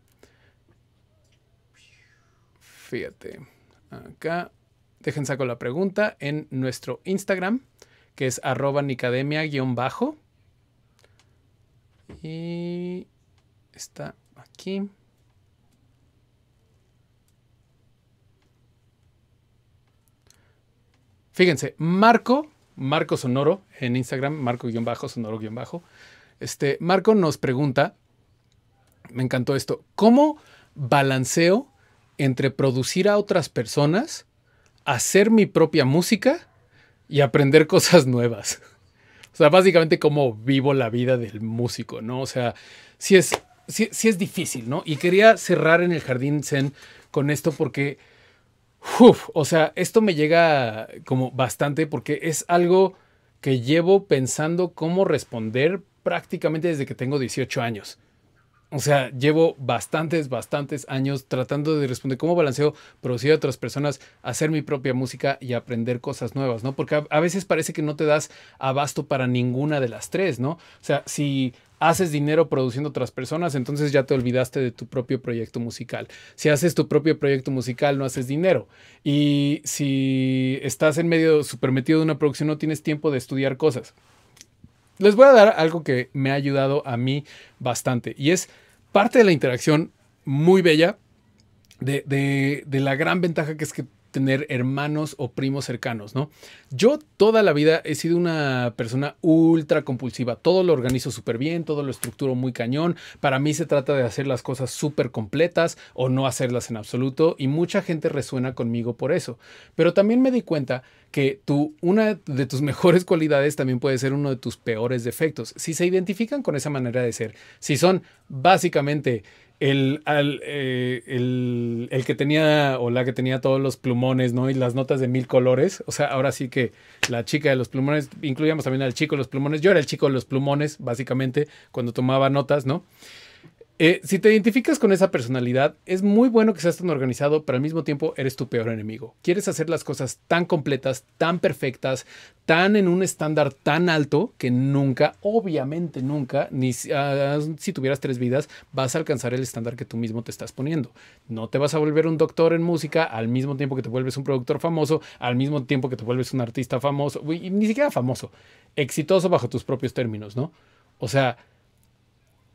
Fíjate, acá dejen saco la pregunta en nuestro Instagram, que es arroba nicademia-bajo. Y está aquí. Fíjense, Marco Marco Sonoro en Instagram, Marco-Sonoro-Bajo. Este, Marco nos pregunta, me encantó esto, ¿cómo balanceo entre producir a otras personas, hacer mi propia música y aprender cosas nuevas? O sea, básicamente cómo vivo la vida del músico, ¿no? O sea, si es, si es difícil, ¿no? Y quería cerrar en el Jardín Zen con esto porque o sea, esto me llega como bastante porque es algo que llevo pensando cómo responder prácticamente desde que tengo 18 años. O sea, llevo bastantes, bastantes años tratando de responder cómo balanceo producir a otras personas, hacer mi propia música y aprender cosas nuevas, ¿no? Porque a, veces parece que no te das abasto para ninguna de las tres, ¿no? O sea, si haces dinero produciendo otras personas, entonces ya te olvidaste de tu propio proyecto musical. Si haces tu propio proyecto musical, no haces dinero. Y si estás en medio, super metido de una producción, no tienes tiempo de estudiar cosas. Les voy a dar algo que me ha ayudado a mí bastante y es parte de la interacción muy bella de, de, de la gran ventaja que es que tener hermanos o primos cercanos, ¿no? Yo toda la vida he sido una persona ultra compulsiva, todo lo organizo súper bien, todo lo estructuro muy cañón, para mí se trata de hacer las cosas súper completas o no hacerlas en absoluto y mucha gente resuena conmigo por eso, pero también me di cuenta que tú, una de tus mejores cualidades también puede ser uno de tus peores defectos, si se identifican con esa manera de ser, si son básicamente el, al, eh, el, que tenía o la que tenía todos los plumones, ¿no? Y las notas de mil colores. O sea, ahora sí que la chica de los plumones, incluíamos también al chico de los plumones. Yo era el chico de los plumones, básicamente, cuando tomaba notas, ¿no? Eh, si te identificas con esa personalidad, es muy bueno que seas tan organizado, pero al mismo tiempo eres tu peor enemigo. Quieres hacer las cosas tan completas, tan perfectas, tan en un estándar tan alto que nunca, obviamente nunca, ni ah, si tuvieras tres vidas, vas a alcanzar el estándar que tú mismo te estás poniendo. No te vas a volver un doctor en música al mismo tiempo que te vuelves un productor famoso, al mismo tiempo que te vuelves un artista famoso, ni siquiera famoso, exitoso bajo tus propios términos, ¿no? O sea,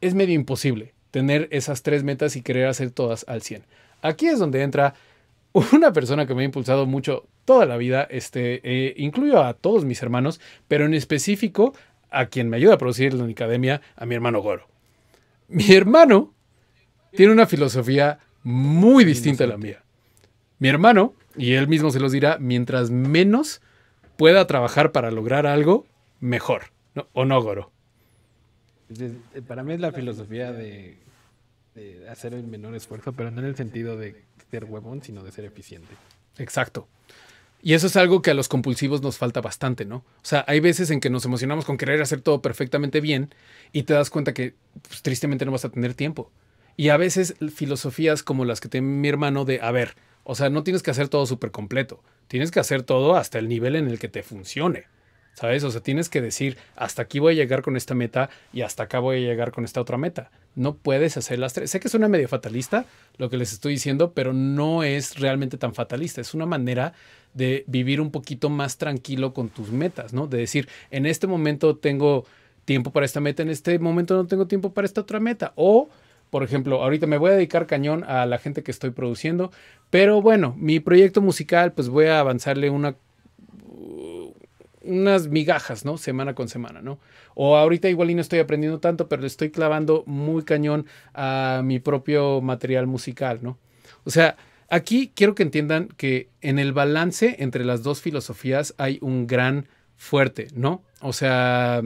es medio imposible tener esas tres metas y querer hacer todas al 100. Aquí es donde entra una persona que me ha impulsado mucho toda la vida, este, eh, incluyo a todos mis hermanos, pero en específico a quien me ayuda a producir la academia, a mi hermano Goro. Mi hermano tiene una filosofía muy distinta a la mía. Mi hermano, y él mismo se los dirá, mientras menos pueda trabajar para lograr algo, mejor. ¿O no, Goro? Eh, para mí es la filosofía de, hacer el menor esfuerzo, pero no en el sentido de ser huevón, sino de ser eficiente. Exacto. Y eso es algo que a los compulsivos nos falta bastante, ¿no? O sea, hay veces en que nos emocionamos con querer hacer todo perfectamente bien y te das cuenta que pues, tristemente no vas a tener tiempo. Y a veces filosofías como las que tiene mi hermano de, a ver, o sea, no tienes que hacer todo súper completo, tienes que hacer todo hasta el nivel en el que te funcione. ¿sabes? O sea, tienes que decir, hasta aquí voy a llegar con esta meta y hasta acá voy a llegar con esta otra meta. No puedes hacer las tres. Sé que suena medio fatalista lo que les estoy diciendo, pero no es realmente tan fatalista. Es una manera de vivir un poquito más tranquilo con tus metas, ¿no? De decir, en este momento tengo tiempo para esta meta, en este momento no tengo tiempo para esta otra meta. O por ejemplo, ahorita me voy a dedicar cañón a la gente que estoy produciendo, pero bueno, mi proyecto musical, pues voy a avanzarle una unas migajas, ¿no? Semana con semana, ¿no? O ahorita igual y no estoy aprendiendo tanto, pero le estoy clavando muy cañón a mi propio material musical, ¿no? O sea, aquí quiero que entiendan que en el balance entre las dos filosofías hay un gran fuerte, ¿no? O sea,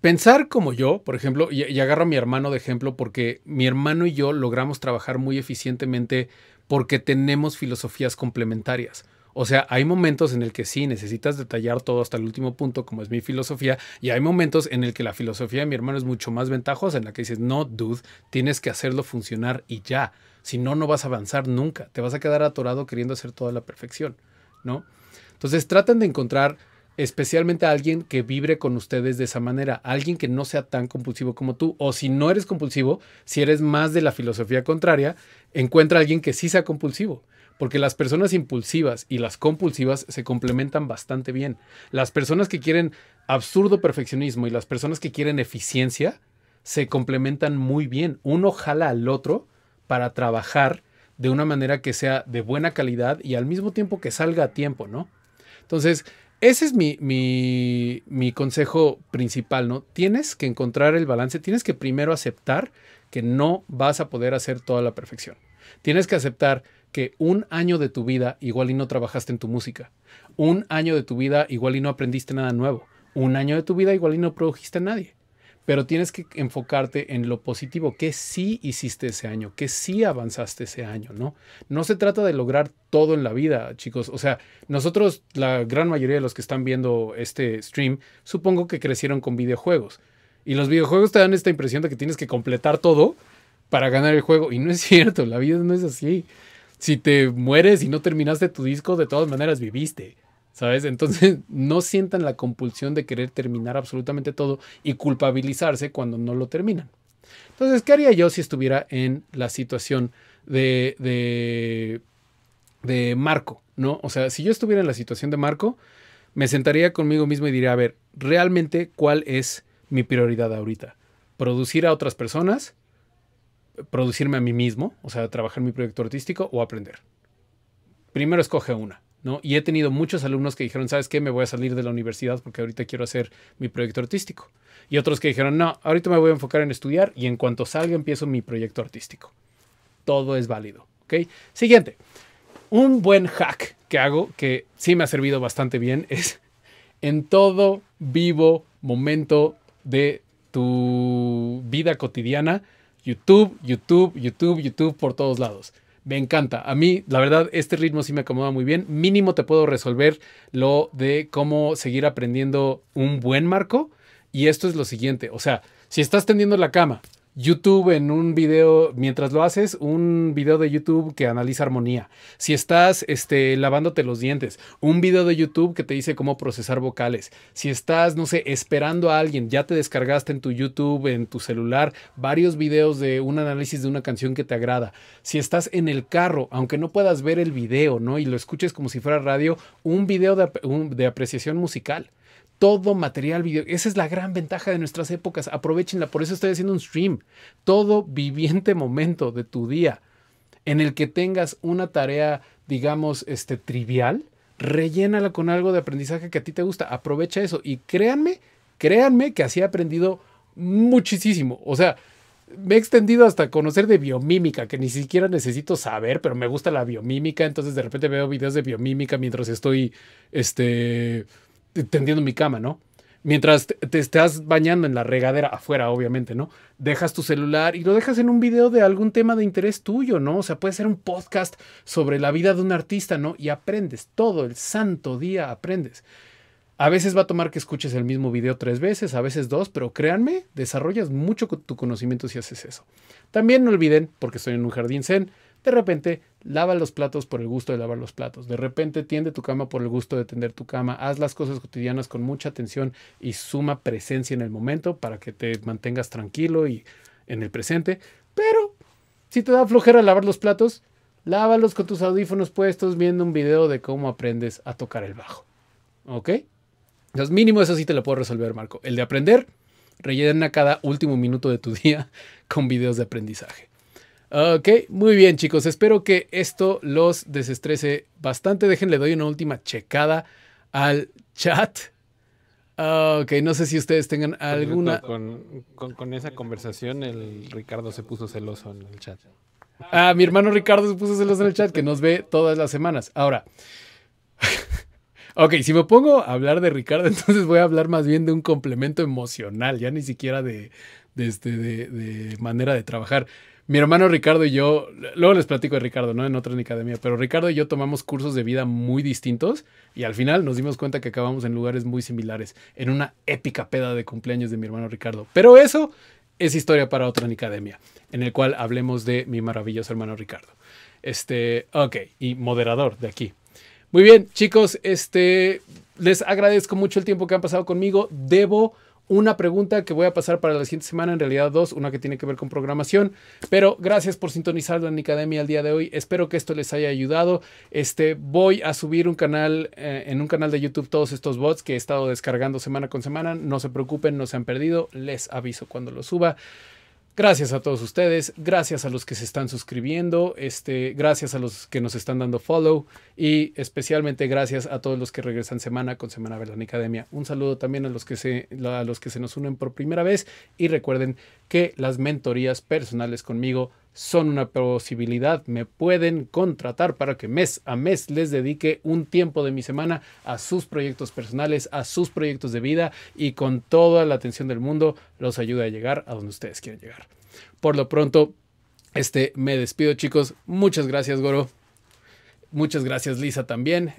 Pensar como yo, por ejemplo, y, y, agarro a mi hermano de ejemplo porque mi hermano y yo logramos trabajar muy eficientemente porque tenemos filosofías complementarias. O sea, hay momentos en el que sí necesitas detallar todo hasta el último punto, como es mi filosofía, y hay momentos en el que la filosofía de mi hermano es mucho más ventajosa, en la que dices, no, dude, tienes que hacerlo funcionar y ya. Si no, no vas a avanzar nunca. Te vas a quedar atorado queriendo hacer toda la perfección, ¿no? Entonces, traten de encontrar especialmente a alguien que vibre con ustedes de esa manera, alguien que no sea tan compulsivo como tú, o si no eres compulsivo, si eres más de la filosofía contraria, encuentra a alguien que sí sea compulsivo porque las personas impulsivas y las compulsivas se complementan bastante bien. Las personas que quieren absurdo perfeccionismo y las personas que quieren eficiencia se complementan muy bien. Uno jala al otro para trabajar de una manera que sea de buena calidad y al mismo tiempo que salga a tiempo, ¿no? Entonces, ese es mi, mi, mi, consejo principal, ¿no? Tienes que encontrar el balance, tienes que primero aceptar que no vas a poder hacer toda la perfección. Tienes que aceptar que un año de tu vida igual y no trabajaste en tu música, un año de tu vida igual y no aprendiste nada nuevo, un año de tu vida igual y no produjiste a nadie. Pero tienes que enfocarte en lo positivo, que sí hiciste ese año, que sí avanzaste ese año, ¿no? No se trata de lograr todo en la vida, chicos. O sea, nosotros, la gran mayoría de los que están viendo este stream, supongo que crecieron con videojuegos. Y los videojuegos te dan esta impresión de que tienes que completar todo para ganar el juego. Y no es cierto, la vida no es así si te mueres y no terminaste tu disco, de todas maneras viviste. ¿Sabes? Entonces no sientan la compulsión de querer terminar absolutamente todo y culpabilizarse cuando no lo terminan. Entonces, ¿qué haría yo si estuviera en la situación de, de, de Marco? ¿no? O sea, si yo estuviera en la situación de Marco, me sentaría conmigo mismo y diría, a ver, realmente cuál es mi prioridad ahorita. ¿Producir a otras personas? producirme a mí mismo, o sea, trabajar mi proyecto artístico o aprender. Primero escoge una, ¿no? Y he tenido muchos alumnos que dijeron, ¿sabes qué? Me voy a salir de la universidad porque ahorita quiero hacer mi proyecto artístico. Y otros que dijeron, no, ahorita me voy a enfocar en estudiar y en cuanto salga empiezo mi proyecto artístico. Todo es válido, ¿ok? Siguiente. Un buen hack que hago, que sí me ha servido bastante bien, es en todo vivo momento de tu vida cotidiana, YouTube, YouTube, YouTube, YouTube por todos lados. Me encanta. A mí, la verdad, este ritmo sí me acomoda muy bien. Mínimo te puedo resolver lo de cómo seguir aprendiendo un buen marco. Y esto es lo siguiente. O sea, si estás tendiendo la cama YouTube en un video, mientras lo haces, un video de YouTube que analiza armonía. Si estás este, lavándote los dientes, un video de YouTube que te dice cómo procesar vocales. Si estás, no sé, esperando a alguien, ya te descargaste en tu YouTube, en tu celular, varios videos de un análisis de una canción que te agrada. Si estás en el carro, aunque no puedas ver el video, ¿no? Y lo escuches como si fuera radio, un video de apreciación musical todo material video. Esa es la gran ventaja de nuestras épocas. Aprovechenla. Por eso estoy haciendo un stream. Todo viviente momento de tu día en el que tengas una tarea, digamos, este, trivial, rellénala con algo de aprendizaje que a ti te gusta. Aprovecha eso. Y créanme, créanme que así he aprendido muchísimo. O sea, me he extendido hasta conocer de biomímica, que ni siquiera necesito saber, pero me gusta la biomímica. Entonces de repente veo videos de biomímica mientras estoy, este, tendiendo mi cama, ¿no? Mientras te, estás bañando en la regadera, afuera obviamente, ¿no? Dejas tu celular y lo dejas en un video de algún tema de interés tuyo, ¿no? O sea, puede ser un podcast sobre la vida de un artista, ¿no? Y aprendes, todo el santo día aprendes. A veces va a tomar que escuches el mismo video tres veces, a veces dos, pero créanme, desarrollas mucho tu conocimiento si haces eso. También no olviden, porque estoy en un jardín zen, de repente, lava los platos por el gusto de lavar los platos. De repente, tiende tu cama por el gusto de tender tu cama. Haz las cosas cotidianas con mucha atención y suma presencia en el momento para que te mantengas tranquilo y en el presente. Pero, si te da flojera lavar los platos, lávalos con tus audífonos puestos viendo un video de cómo aprendes a tocar el bajo. ¿Ok? Entonces, mínimo eso sí te lo puedo resolver, Marco. El de aprender, rellena cada último minuto de tu día con videos de aprendizaje. Ok, muy bien chicos, espero que esto los desestrese bastante. Déjenle, doy una última checada al chat. Ok, no sé si ustedes tengan alguna... Con, esa conversación el Ricardo se puso celoso en el chat. Ah, mi hermano Ricardo se puso celoso en el chat, que nos ve todas las semanas. Ahora, ok, si me pongo a hablar de Ricardo, entonces voy a hablar más bien de un complemento emocional, ya ni siquiera de, de, este, de manera de trabajar mi hermano Ricardo y yo, luego les platico de Ricardo, ¿no? En otra academia, pero Ricardo y yo tomamos cursos de vida muy distintos y al final nos dimos cuenta que acabamos en lugares muy similares, en una épica peda de cumpleaños de mi hermano Ricardo. Pero eso es historia para otra academia, en el cual hablemos de mi maravilloso hermano Ricardo. Este, ok, y moderador de aquí. Muy bien, chicos, este, les agradezco mucho el tiempo que han pasado conmigo. Debo una pregunta que voy a pasar para la siguiente semana, en realidad dos, una que tiene que ver con programación. Pero gracias por sintonizar la Nicademia el día de hoy. Espero que esto les haya ayudado. Este, voy a subir un canal, eh, en un canal de YouTube todos estos bots que he estado descargando semana con semana. No se preocupen, no se han perdido. Les aviso cuando lo suba. Gracias a todos ustedes, gracias a los que se están suscribiendo, este, gracias a los que nos están dando follow y especialmente gracias a todos los que regresan semana con Semana la Academia. Un saludo también a los, que se, a los que se nos unen por primera vez y recuerden que las mentorías personales conmigo son una posibilidad. Me pueden contratar para que mes a mes les dedique un tiempo de mi semana a sus proyectos personales, a sus proyectos de vida y con toda la atención del mundo los ayude a llegar a donde ustedes quieren llegar. Por lo pronto, este, me despido chicos. Muchas gracias, Goro. Muchas gracias, Lisa, también.